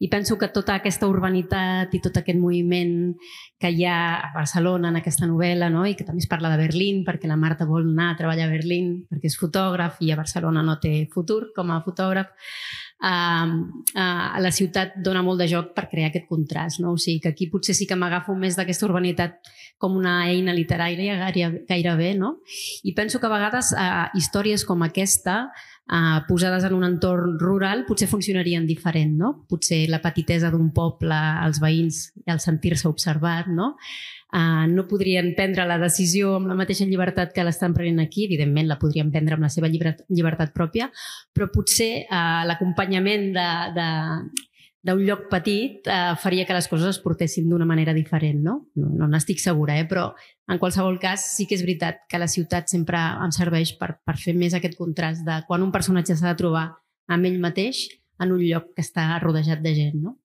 I penso que tota aquesta urbanitat i tot aquest moviment que hi ha a Barcelona en aquesta novel·la, no? i que també es parla de Berlín, perquè la Marta vol anar a treballar a Berlín, perquè és fotògraf i a Barcelona no té futur com a fotògraf, Um, a la ciutat dona molt de joc per crear aquest contrast. No? O sigui, que aquí potser sí que m'agafo més d'aquesta urbanitat com una eina literària gairebé. No? I penso que a vegades a, eh, històries com aquesta a, eh, posades en un entorn rural potser funcionarien diferent. No? Potser la petitesa d'un poble, els veïns, el sentir-se observat, no? eh, no podrien prendre la decisió amb la mateixa llibertat que l'estan prenent aquí, evidentment la podrien prendre amb la seva llibertat pròpia, però potser eh, l'acompanyament de, de, d'un lloc petit eh, faria que les coses es portessin d'una manera diferent, no? No, no segura, eh? però en qualsevol cas sí que és veritat que la ciutat sempre em serveix per, per fer més aquest contrast de quan un personatge s'ha de trobar amb ell mateix en un lloc que està rodejat de gent, no?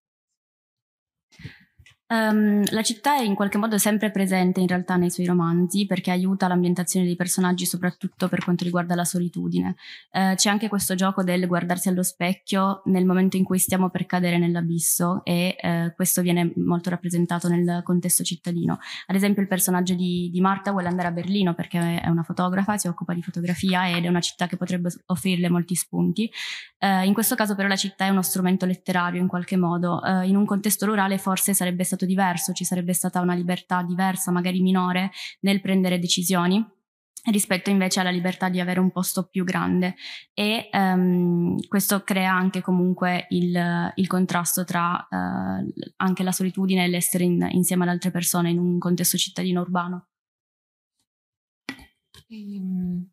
Um, la città è in qualche modo sempre presente in realtà nei suoi romanzi perché aiuta l'ambientazione dei personaggi soprattutto per quanto riguarda la solitudine. Uh, c'è anche questo gioco del guardarsi allo specchio nel momento in cui stiamo per cadere nell'abisso e uh, questo viene molto rappresentato nel contesto cittadino. Ad esempio il personaggio di, di Marta vuole andare a Berlino perché è una fotografa, si occupa di fotografia ed è una città che potrebbe offrirle molti spunti. Uh, in questo caso però la città è uno strumento letterario in qualche modo. in un contesto rurale forse sarebbe stato stato diverso, ci sarebbe stata una libertà diversa, magari minore, nel prendere decisioni rispetto invece alla libertà di avere un posto più grande e um, questo crea anche comunque il, il contrasto tra uh, anche la solitudine e l'essere in, insieme ad altre persone in un contesto cittadino urbano. Ehm,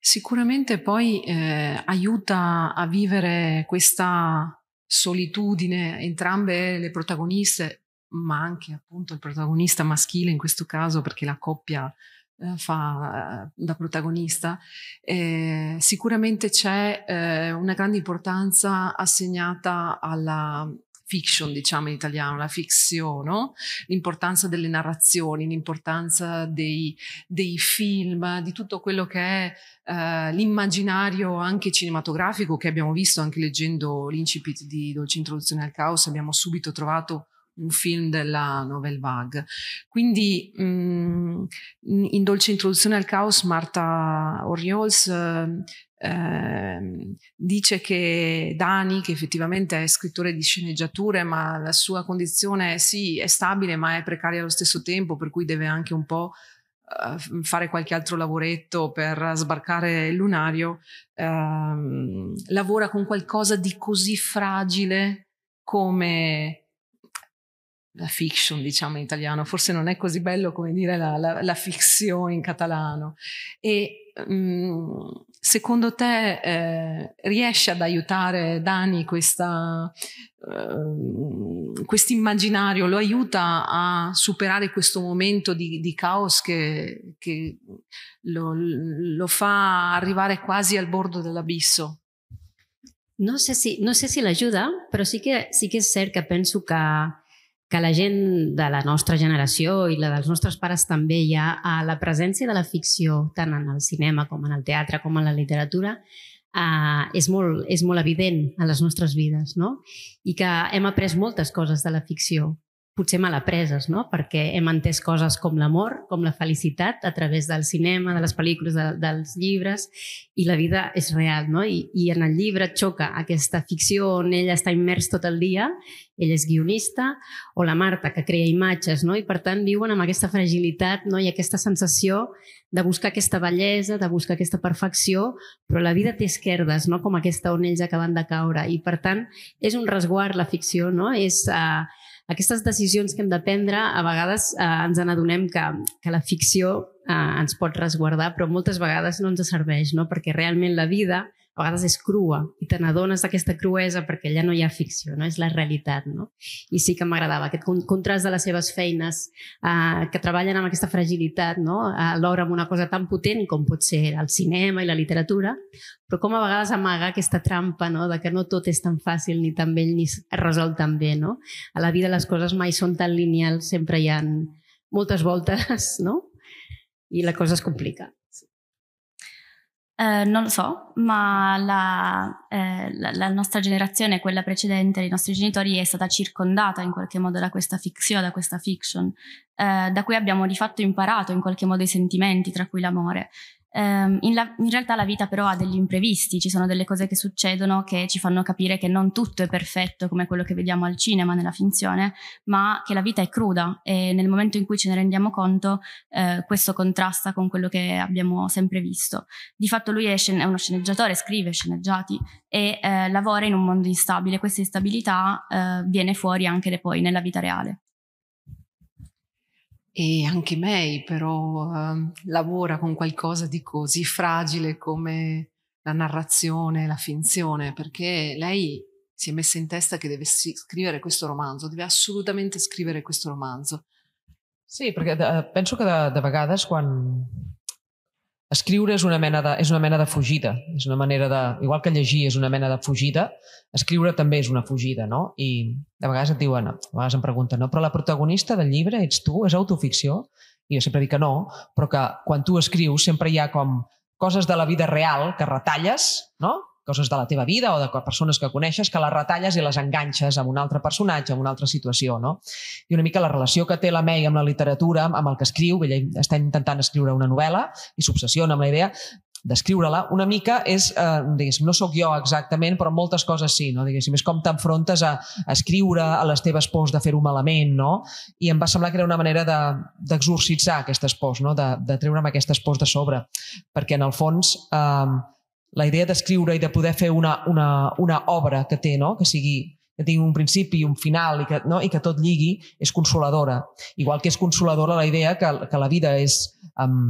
sicuramente poi eh, aiuta a vivere questa solitudine entrambe le protagoniste ma anche appunto il protagonista maschile in questo caso perché la coppia eh, fa eh, da protagonista, eh, sicuramente c'è eh, una grande importanza assegnata alla, fiction, diciamo in italiano, la fiction, no? l'importanza delle narrazioni, l'importanza dei, dei, film, di tutto quello che è eh, l'immaginario anche cinematografico che abbiamo visto anche leggendo l'incipit di Dolce Introduzione al Caos, abbiamo subito trovato un film della Novel Vague. Quindi mh, mm, in dolce introduzione al caos Marta Oriols eh, ehm, dice che Dani, che effettivamente è scrittore di sceneggiature, ma la sua condizione sì è stabile ma è precaria allo stesso tempo, per cui deve anche un po' eh, fare qualche altro lavoretto per sbarcare il lunario, ehm, lavora con qualcosa di così fragile come la fiction, diciamo in italiano, forse non è così bello come dire la, la, la fiction in catalano. E mh, mm, secondo te eh, riesce ad aiutare Dani questa, eh, questo immaginario, lo aiuta a superare questo momento di, di caos che, che lo, lo fa arrivare quasi al bordo dell'abisso? Non so se, no sé però sì che, sí que és cert que penso que que la gent de la nostra generació i la dels nostres pares també hi ha a la presència de la ficció, tant en el cinema com en el teatre com en la literatura, eh, és, molt, és molt evident a les nostres vides, no? I que hem après moltes coses de la ficció potser malapreses, no? perquè hem entès coses com l'amor, com la felicitat, a través del cinema, de les pel·lícules, de, dels llibres, i la vida és real. No? I, I en el llibre xoca aquesta ficció on ella està immers tot el dia, ell és guionista, o la Marta, que crea imatges, no? i per tant viuen amb aquesta fragilitat no? i aquesta sensació de buscar aquesta bellesa, de buscar aquesta perfecció, però la vida té esquerdes, no? com aquesta on ells acaben de caure. I per tant, és un resguard la ficció, no? és... Uh, aquestes decisions que hem de prendre, a vegades eh, ens n'adonem que, que la ficció eh, ens pot resguardar, però moltes vegades no ens serveix, no? perquè realment la vida a vegades és crua i te n'adones d'aquesta cruesa perquè allà no hi ha ficció, no? és la realitat. No? I sí que m'agradava aquest contrast de les seves feines eh, que treballen amb aquesta fragilitat, no? alhora eh, amb una cosa tan potent com pot ser el cinema i la literatura, però com a vegades amaga aquesta trampa no? de que no tot és tan fàcil ni tan vell ni es resol tan bé. No? A la vida les coses mai són tan lineals, sempre hi ha moltes voltes no? i la cosa es complica. Eh, non lo so, ma la, eh, la, la, nostra generazione, quella precedente, i nostri genitori, è stata circondata in qualche modo da questa fiction, da questa fiction, eh, da cui abbiamo di fatto imparato in qualche modo i sentimenti, tra cui l'amore. Ehm, in, la, in, realtà la vita però ha degli imprevisti, ci sono delle cose che succedono che ci fanno capire che non tutto è perfetto come quello che vediamo al cinema, nella finzione, ma che la vita è cruda e nel momento in cui ce ne rendiamo conto eh, questo contrasta con quello che abbiamo sempre visto. Di fatto lui è, scen- è uno sceneggiatore, scrive sceneggiati e eh, lavora in un mondo instabile, questa instabilità eh, viene fuori anche poi nella vita reale e anche May però eh, lavora con qualcosa di così fragile come la narrazione, la finzione, perché lei si è messa in testa che deve scrivere questo romanzo, deve assolutamente scrivere questo romanzo. Sì, perché de, penso che da, de vegades quan, Escriure és una mena de, és una mena de fugida, és una manera de, igual que llegir és una mena de fugida, escriure també és una fugida, no? I de vegades et diuen, a vegades em pregunten, no? Però la protagonista del llibre ets tu, és autoficció? I jo sempre dic que no, però que quan tu escrius sempre hi ha com coses de la vida real que retalles, no? coses de la teva vida o de persones que coneixes, que les retalles i les enganxes amb un altre personatge, amb una altra situació. No? I una mica la relació que té la May amb la literatura, amb el que escriu, ella està intentant escriure una novel·la i s'obsessiona amb la idea, descriure-la una mica és, eh, diguéssim, no sóc jo exactament, però moltes coses sí, no? diguéssim, és com t'enfrontes a, escriure, a les teves pors de fer-ho malament, no? I em va semblar que era una manera d'exorcitzar de, aquestes pors, no? De, de treure'm aquestes pors de sobre, perquè en el fons eh, la idea d'escriure i de poder fer una, una, una obra que té, no? que sigui que tingui un principi i un final i que, no? i que tot lligui, és consoladora. Igual que és consoladora la idea que, que la vida és, um,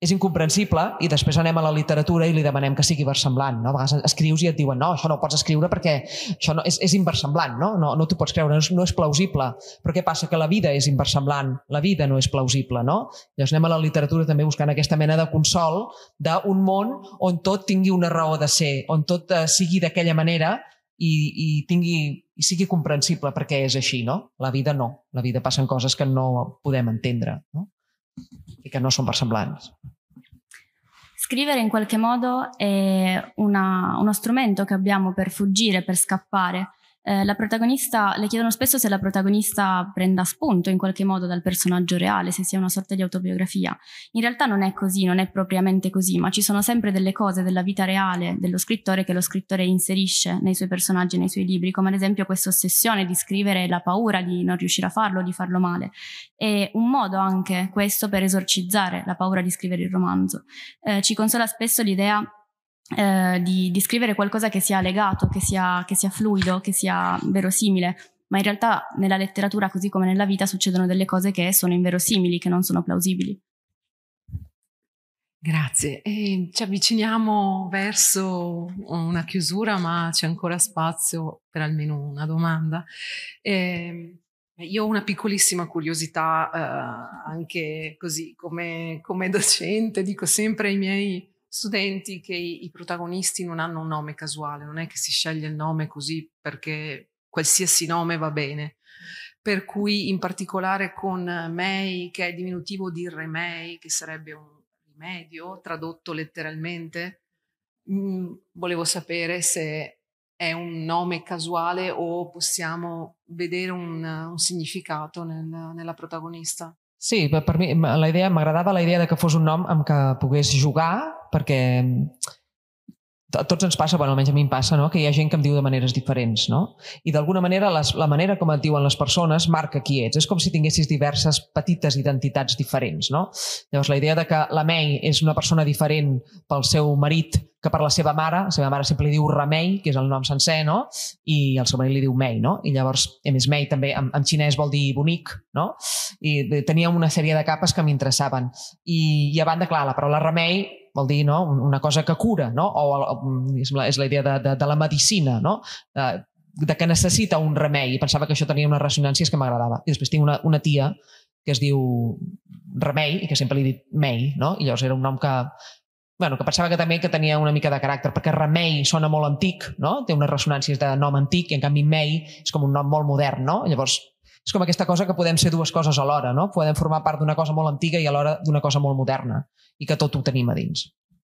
és incomprensible i després anem a la literatura i li demanem que sigui versemblant. No? A vegades escrius i et diuen no, això no ho pots escriure perquè això no, és, és inversemblant, no, no, no t'ho pots creure, no és, no és plausible. Però què passa? Que la vida és inversemblant, la vida no és plausible. No? Llavors anem a la literatura també buscant aquesta mena de consol d'un món on tot tingui una raó de ser, on tot eh, sigui d'aquella manera i, i, tingui, i sigui comprensible perquè és així. No? La vida no, la vida passen coses que no podem entendre. No? e che non sono versemblants. Scrivere in qualche modo è una, uno strumento che abbiamo per fuggire, per scappare. Eh, la protagonista, le chiedono spesso se la protagonista prenda spunto in qualche modo dal personaggio reale, se sia una sorta di autobiografia. In realtà non è così, non è propriamente così, ma ci sono sempre delle cose della vita reale dello scrittore che lo scrittore inserisce nei suoi personaggi, nei suoi libri, come ad esempio questa ossessione di scrivere la paura di non riuscire a farlo, di farlo male. È un modo anche questo per esorcizzare la paura di scrivere il romanzo. Eh, ci consola spesso l'idea eh, di, di, scrivere qualcosa che sia legato, che sia, che sia fluido, che sia verosimile, ma in realtà nella letteratura, così come nella vita, succedono delle cose che sono inverosimili, che non sono plausibili. Grazie, e ci avviciniamo verso una chiusura, ma c'è ancora spazio per almeno una domanda. Eh, io ho una piccolissima curiosità, eh, anche così come, come, docente, dico sempre ai miei studenti che i, i protagonisti non hanno un nome casuale, non è che si sceglie il nome così perché qualsiasi nome va bene. Per cui in particolare con May, che è diminutivo di Remei, che sarebbe un rimedio tradotto letteralmente, mh, mm, volevo sapere se è un nome casuale o possiamo vedere un, un significato nel, nella protagonista? Sí, per mi la idea m'agradava la idea de que fos un nom amb què pogués jugar, perquè a tots ens passa, bueno, almenys a mi em passa, no? que hi ha gent que em diu de maneres diferents. No? I d'alguna manera les, la manera com et diuen les persones marca qui ets. És com si tinguessis diverses petites identitats diferents. No? Llavors la idea de que la May és una persona diferent pel seu marit que per la seva mare, la seva mare sempre li diu Remei, que és el nom sencer, no? i el seu marit li diu Mei. No? I llavors, a més, Mei també en, en xinès vol dir bonic. No? I tenia una sèrie de capes que m'interessaven. I, I a banda, clar, la paraula Remei vol dir no? una cosa que cura, no? o mm, és la, és la idea de, de, de la medicina, no? de, de que necessita un remei. I pensava que això tenia unes ressonàncies que m'agradava. I després tinc una, una tia que es diu Remei i que sempre li he dit Mei, no? i llavors era un nom que, bueno, que pensava que també que tenia una mica de caràcter, perquè Remei sona molt antic, no? té unes ressonàncies de nom antic, i en canvi Mei és com un nom molt modern. No? Llavors és com aquesta cosa que podem ser dues coses alhora, no? Podem formar part d'una cosa molt antiga i alhora d'una cosa molt moderna i che tutto ho tenim a dins,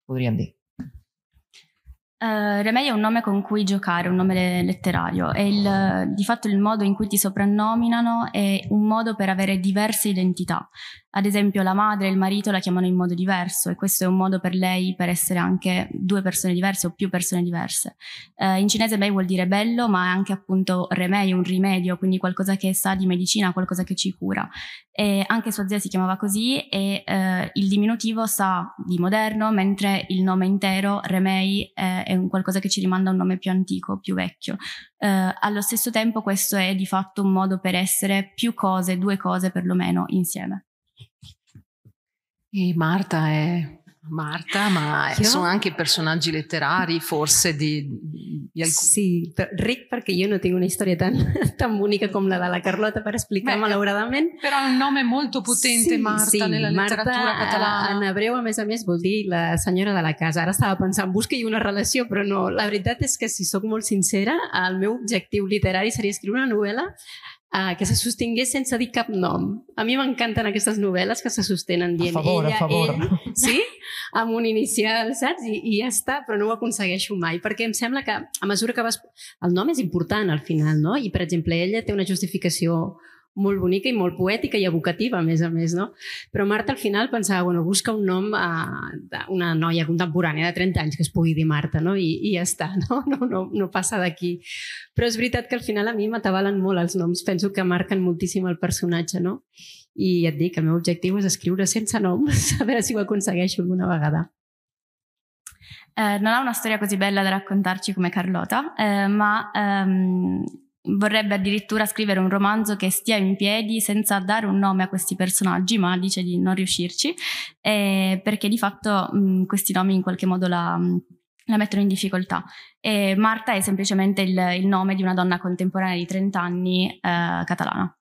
podríem dir. Uh, Remei è un nome con cui giocare, un nome letterario. È il, di fatto il modo in cui ti soprannominano è un modo per avere diverse identità. Ad esempio la madre e il marito la chiamano in modo diverso e questo è un modo per lei per essere anche due persone diverse o più persone diverse. Eh, in cinese bei vuol dire bello, ma è anche appunto remei, un rimedio, quindi qualcosa che sa di medicina, qualcosa che ci cura. E anche sua zia si chiamava così e eh, il diminutivo sa di moderno, mentre il nome intero, remei, eh, è un qualcosa che ci rimanda a un nome più antico, più vecchio. Eh, allo stesso tempo questo è di fatto un modo per essere più cose, due cose perlomeno insieme. E Marta è Marta, ma io? sono anche personaggi letterari, forse di, di alc- sì, però, ric perquè jo no tinc una història tan, tan unica com la de la Carlota per explicar, Beh, malauradament. Però ha un nome molto potente, sì, Marta, sì, nella literatura letteratura catalana. in hebreu, a més a més, vol dir la senyora de la casa. Ara estava pensant, busqui una relació, però no. La veritat és que, si sóc molt sincera, el meu objectiu literari seria escriure una novel·la Uh, que se sostingués sense dir cap nom. A mi m'encanten aquestes novel·les que se sostenen dient a favor, ella, a favor. ell, sí? amb un inicial, saps? I, I ja està, però no ho aconsegueixo mai, perquè em sembla que a mesura que vas... El nom és important al final, no? I, per exemple, ella té una justificació molt bonica i molt poètica i evocativa, a més a més, no? Però Marta al final pensava, bueno, busca un nom a eh, una noia contemporània de 30 anys que es pugui dir Marta, no? I, i ja està, no? No, no, no passa d'aquí. Però és veritat que al final a mi m'atabalen molt els noms, penso que marquen moltíssim el personatge, no? I et dic, el meu objectiu és escriure sense noms, a veure si ho aconsegueixo alguna vegada. Eh, non ha una storia così bella da raccontarci come Carlota, eh, ma ehm, vorrebbe addirittura scrivere un romanzo che stia in piedi senza dare un nome a questi personaggi, ma dice di non riuscirci, eh, perché di fatto mh, mm, questi nomi in qualche modo la, mm, la mettono in difficoltà. E Marta è semplicemente il, il, nome di una donna contemporanea di 30 anni eh, catalana.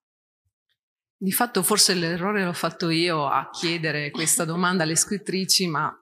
Di fatto forse l'errore l'ho fatto io a chiedere questa domanda alle scrittrici, ma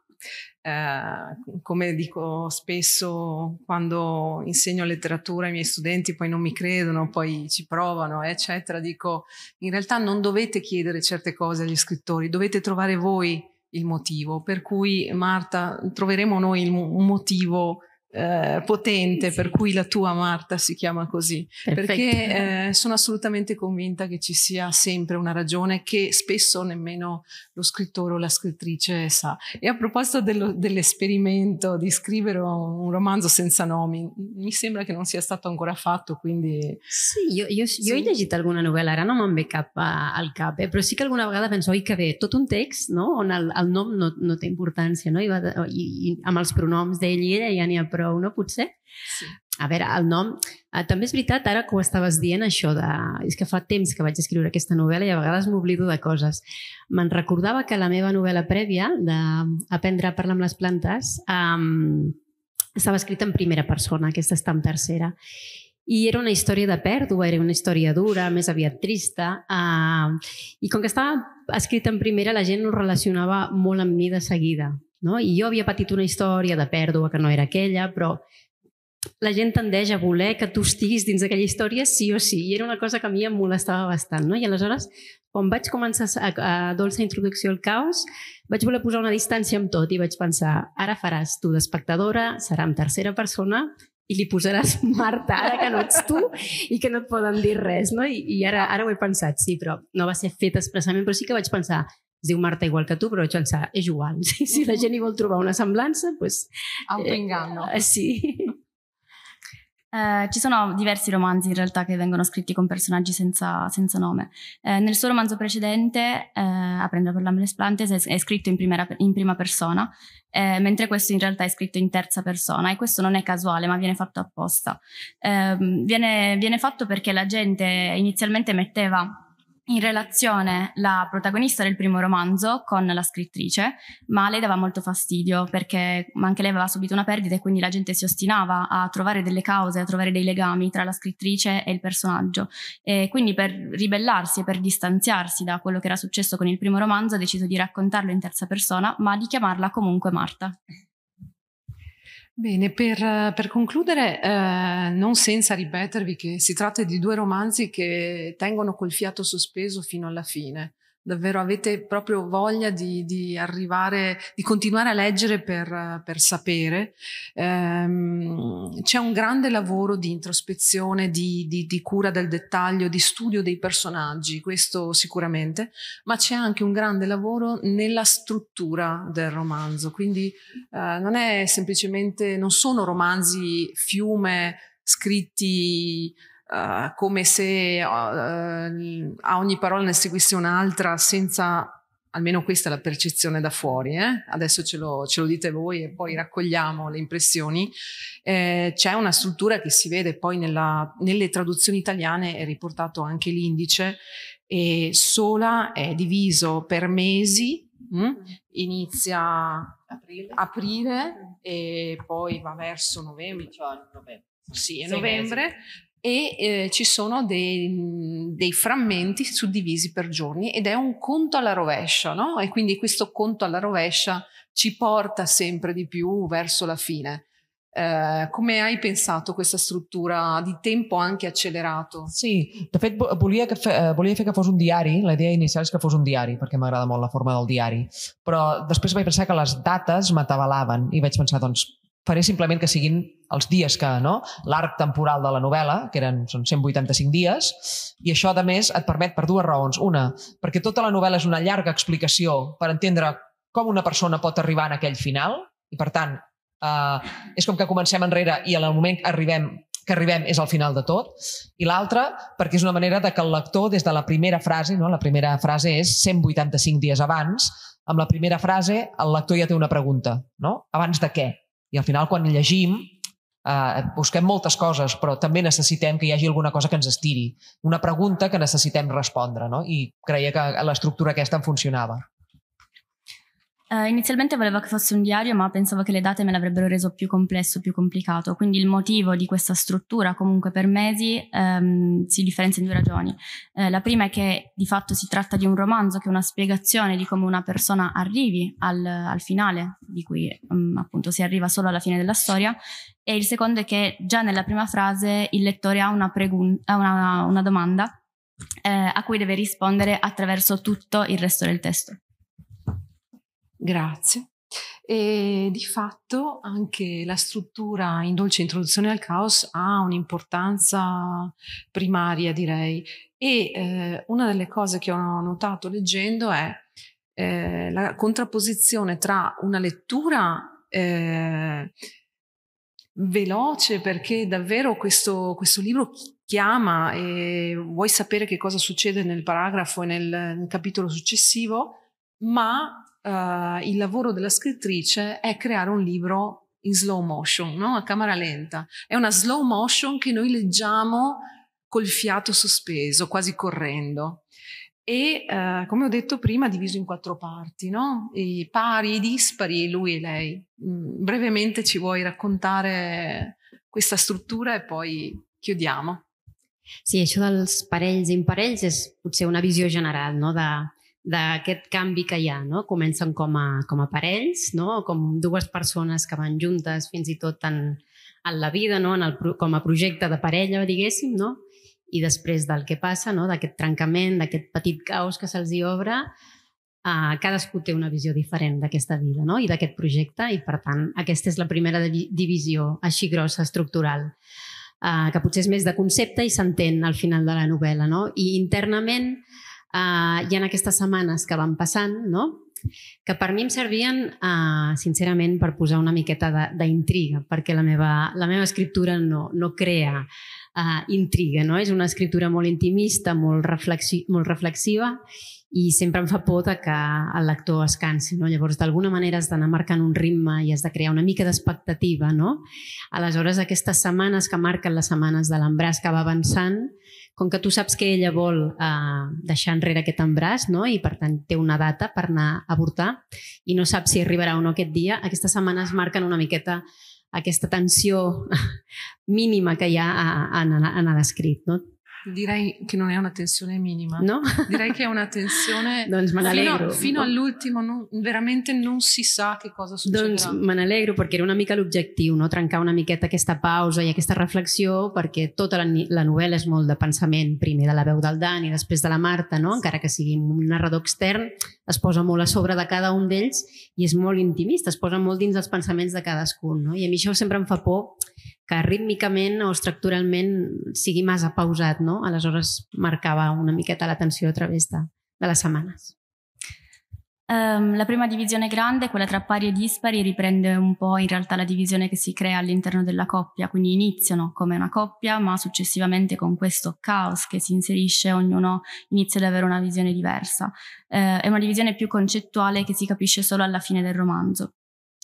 eh, come dico spesso quando insegno letteratura ai miei studenti, poi non mi credono, poi ci provano, eccetera, dico in realtà non dovete chiedere certe cose agli scrittori, dovete trovare voi il motivo, per cui Marta troveremo noi il, un motivo eh, potente, sì. per cui la tua Marta si chiama così, Perfetto. perché eh, sono assolutamente convinta che ci sia sempre una ragione che spesso nemmeno lo scrittore o la scrittrice sa. E a proposito dello, dell'esperimento di scrivere un romanzo senza nomi, mi sembra che non sia stato ancora fatto, quindi... Sì, io, io, sì. io ho leggito alguna novel·la, era non me'n ve al capo eh, però sì che alguna vegada penso, che que tutto un text no? on el, el nom no, no té no? I, va, i, i amb els pronoms d'ell i ella ja n'hi ha prou 1, no? potser. Sí. A veure, el nom... també és veritat, ara que ho estaves dient, això de... És que fa temps que vaig escriure aquesta novel·la i a vegades m'oblido de coses. Me'n recordava que la meva novel·la prèvia, d'Aprendre a parlar amb les plantes, um, estava escrita en primera persona, aquesta està en tercera. I era una història de pèrdua, era una història dura, més aviat trista. Uh, I com que estava escrita en primera, la gent ho relacionava molt amb mi de seguida. No? I jo havia patit una història de pèrdua que no era aquella, però la gent tendeix a voler que tu estiguis dins d'aquella història sí o sí, i era una cosa que a mi em molestava bastant. No? I aleshores, quan vaig començar a, a Dolça Introducció al Caos, vaig voler posar una distància amb tot i vaig pensar, ara faràs tu d'espectadora, serà amb tercera persona i li posaràs Marta, ara que no ets tu i que no et poden dir res. No? I, i ara, ara ho he pensat, sí, però no va ser fet expressament, però sí que vaig pensar, es diu Marta igual que tu, però Chansa és igual. Si, si la gent hi vol trobar una semblanza, pues, autoinganno. Eh, eh sì. Eh, ci sono diversi romanzi in realtà che vengono scritti con personaggi senza, senza nome. Eh, nel suo romanzo precedente, eh, Aprendo per l'Amles Plantes, è, scritto in, primera, in prima persona, eh, mentre questo in realtà è scritto in terza persona e questo non è casuale, ma viene fatto apposta. Ehm, viene, viene fatto perché la gente inizialmente metteva in relazione la protagonista del primo romanzo con la scrittrice, ma lei dava molto fastidio perché anche lei aveva subito una perdita e quindi la gente si ostinava a trovare delle cause, a trovare dei legami tra la scrittrice e il personaggio. E quindi per ribellarsi e per distanziarsi da quello che era successo con il primo romanzo ha deciso di raccontarlo in terza persona, ma di chiamarla comunque Marta. Bene, per, per concludere, eh, non senza ripetervi che si tratta di due romanzi che tengono col fiato sospeso fino alla fine davvero avete proprio voglia di, di arrivare, di continuare a leggere per, per sapere. Ehm, c'è un grande lavoro di introspezione, di, di, di, cura del dettaglio, di studio dei personaggi, questo sicuramente, ma c'è anche un grande lavoro nella struttura del romanzo, quindi eh, non è semplicemente, non sono romanzi fiume scritti uh, come se uh, a ogni parola ne seguisse un'altra senza, almeno questa è la percezione da fuori, eh? adesso ce lo, ce lo, dite voi e poi raccogliamo le impressioni, eh, c'è una struttura che si vede poi nella, nelle traduzioni italiane, è riportato anche l'indice, e sola è diviso per mesi Mm? Inizia aprile, aprile mm. e poi va verso novembre. 18 cioè novembre. Sì, novembre e eh, ci sono dei, dei, frammenti suddivisi per giorni ed è un conto alla rovescia, no? E quindi questo conto alla rovescia ci porta sempre di più verso la fine. Eh, come hai pensato questa struttura di tempo anche accelerato? Sì, de fet volia que, fe, eh, volia fer que fos un diari, la idea inicial és que fos un diari, perquè m'agrada molt la forma del diari, però després vaig pensar que les dates m'atabalaven i vaig pensar, doncs, faré simplement que siguin els dies que, no? L'arc temporal de la novel·la, que eren, són 185 dies, i això, a més, et permet per dues raons. Una, perquè tota la novel·la és una llarga explicació per entendre com una persona pot arribar en aquell final, i per tant, eh, és com que comencem enrere i en el moment que arribem que arribem és al final de tot, i l'altra perquè és una manera de que el lector, des de la primera frase, no? la primera frase és 185 dies abans, amb la primera frase el lector ja té una pregunta, no? Abans de què? I al final, quan llegim, eh, busquem moltes coses, però també necessitem que hi hagi alguna cosa que ens estiri, una pregunta que necessitem respondre, no? i creia que l'estructura aquesta em funcionava. Uh, inizialmente volevo che fosse un diario, ma pensavo che le date me l'avrebbero reso più complesso, più complicato. Quindi il motivo di questa struttura, comunque per mesi, um, si differenzia in due ragioni. Uh, la prima è che di fatto si tratta di un romanzo che è una spiegazione di come una persona arrivi al, al finale, di cui um, appunto si arriva solo alla fine della storia. E il secondo è che già nella prima frase il lettore ha una, pregun- una, una domanda eh, a cui deve rispondere attraverso tutto il resto del testo. Grazie. E di fatto anche la struttura in dolce introduzione al caos ha un'importanza primaria, direi. E eh, una delle cose che ho notato leggendo è eh, la contrapposizione tra una lettura eh, veloce, perché davvero questo, questo libro chiama e vuoi sapere che cosa succede nel paragrafo e nel, nel capitolo successivo, ma uh, il lavoro della scrittrice è creare un libro in slow motion, no? a camera lenta. È una slow motion che noi leggiamo col fiato sospeso, quasi correndo. E uh, come ho detto prima, diviso in quattro parti, no? I pari, i dispari, lui e lei. Mm, brevemente ci vuoi raccontare questa struttura e poi chiudiamo. Sì, això dels parells i imparells és potser una visió general no? de, d'aquest canvi que hi ha. No? Comencen com a, com a parells, no? com dues persones que van juntes fins i tot en, en la vida, no? en el, com a projecte de parella, diguéssim, no? i després del que passa, no? d'aquest trencament, d'aquest petit caos que se'ls hi obre, eh, cadascú té una visió diferent d'aquesta vida no? i d'aquest projecte i, per tant, aquesta és la primera divisió així grossa, estructural eh, que potser és més de concepte i s'entén al final de la novel·la. No? I internament eh, hi ha aquestes setmanes que van passant, no? que per mi em servien, eh, sincerament, per posar una miqueta d'intriga, perquè la meva, la meva escriptura no, no crea eh, intriga, no? és una escriptura molt intimista, molt, reflexi molt reflexiva i sempre em fa por de que el lector es cansi. No? Llavors, d'alguna manera has d'anar marcant un ritme i has de crear una mica d'expectativa. No? Aleshores, aquestes setmanes que marquen les setmanes de l'embràs que va avançant, com que tu saps que ella vol eh, deixar enrere aquest embràs no? i per tant té una data per anar a avortar i no sap si arribarà o no aquest dia, aquestes setmanes marquen una miqueta aquesta tensió mínima que hi ha eh, en, en l'escrit. No? Direi che non è una tensione minima, no? direi che è una tensione Entonces, fino, fino all'ultimo, no, veramente non si sa che cosa succederà. Doncs me n'alegro perquè era una mica l'objectiu, no? trencar una miqueta aquesta pausa i e aquesta reflexió, perquè tota la, la novel·la és molt de pensament, primer de la veu del Dan i després de la Marta, no? encara que sigui un narrador extern, es posa molt a sobre de cada un d'ells i és molt intimista, es posa molt dins dels pensaments de cadascun. No? I a mi això sempre em fa por que rítmicament o estructuralment sigui massa pausat, no? Aleshores marcava una miqueta l'atenció a través de, de les setmanes. Um, la prima divisione grande, quella tra pari e dispari, riprende un po' in realtà la divisione che si crea all'interno della coppia, quindi iniziano come una coppia, ma successivamente con questo caos che si inserisce ognuno inizia ad avere una visione diversa. Uh, è una divisione più concettuale che si capisce solo alla fine del romanzo.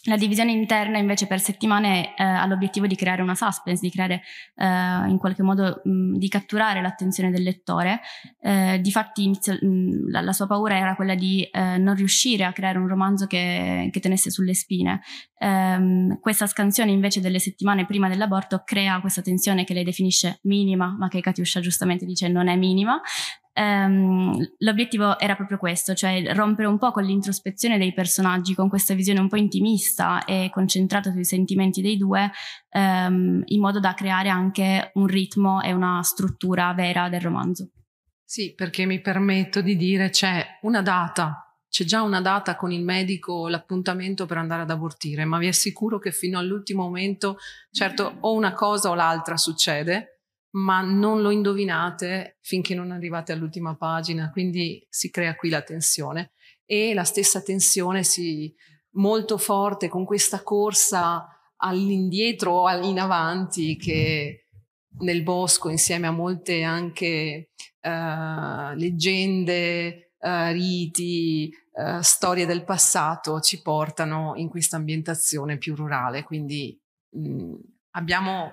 La divisione interna invece per settimane eh, ha l'obiettivo di creare una suspense, di creare eh, in qualche modo mh, di catturare l'attenzione del lettore. Eh, difatti inizio, mh, la, la, sua paura era quella di eh, non riuscire a creare un romanzo che, che tenesse sulle spine. Ehm, questa scansione invece delle settimane prima dell'aborto crea questa tensione che lei definisce minima, ma che Katiuscia giustamente dice non è minima, ehm, l'obiettivo era proprio questo, cioè rompere un po' con l'introspezione dei personaggi, con questa visione un po' intimista e concentrata sui sentimenti dei due, ehm, in modo da creare anche un ritmo e una struttura vera del romanzo. Sì, perché mi permetto di dire c'è una data c'è già una data con il medico, l'appuntamento per andare ad abortire, ma vi assicuro che fino all'ultimo momento, certo, o una cosa o l'altra succede, ma non lo indovinate finché non arrivate all'ultima pagina, quindi si crea qui la tensione e la stessa tensione si, molto forte con questa corsa all'indietro o in avanti che nel bosco insieme a molte anche uh, leggende, uh, riti, uh, storie del passato ci portano in questa ambientazione più rurale, quindi mh, mm, abbiamo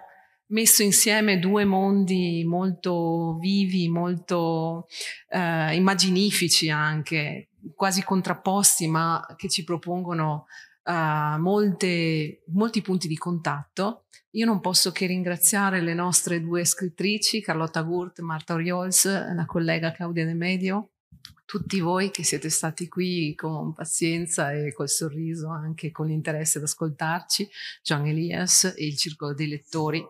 messo insieme due mondi molto vivi, molto eh, immaginifici anche, quasi contrapposti, ma che ci propongono eh, molte, molti punti di contatto. Io non posso che ringraziare le nostre due scrittrici, Carlotta Gurt, Marta Oriols, la collega Claudia De Medio, tutti voi che siete stati qui con pazienza e col sorriso, anche con l'interesse ad ascoltarci, Gian Elias e il Circolo dei Lettori.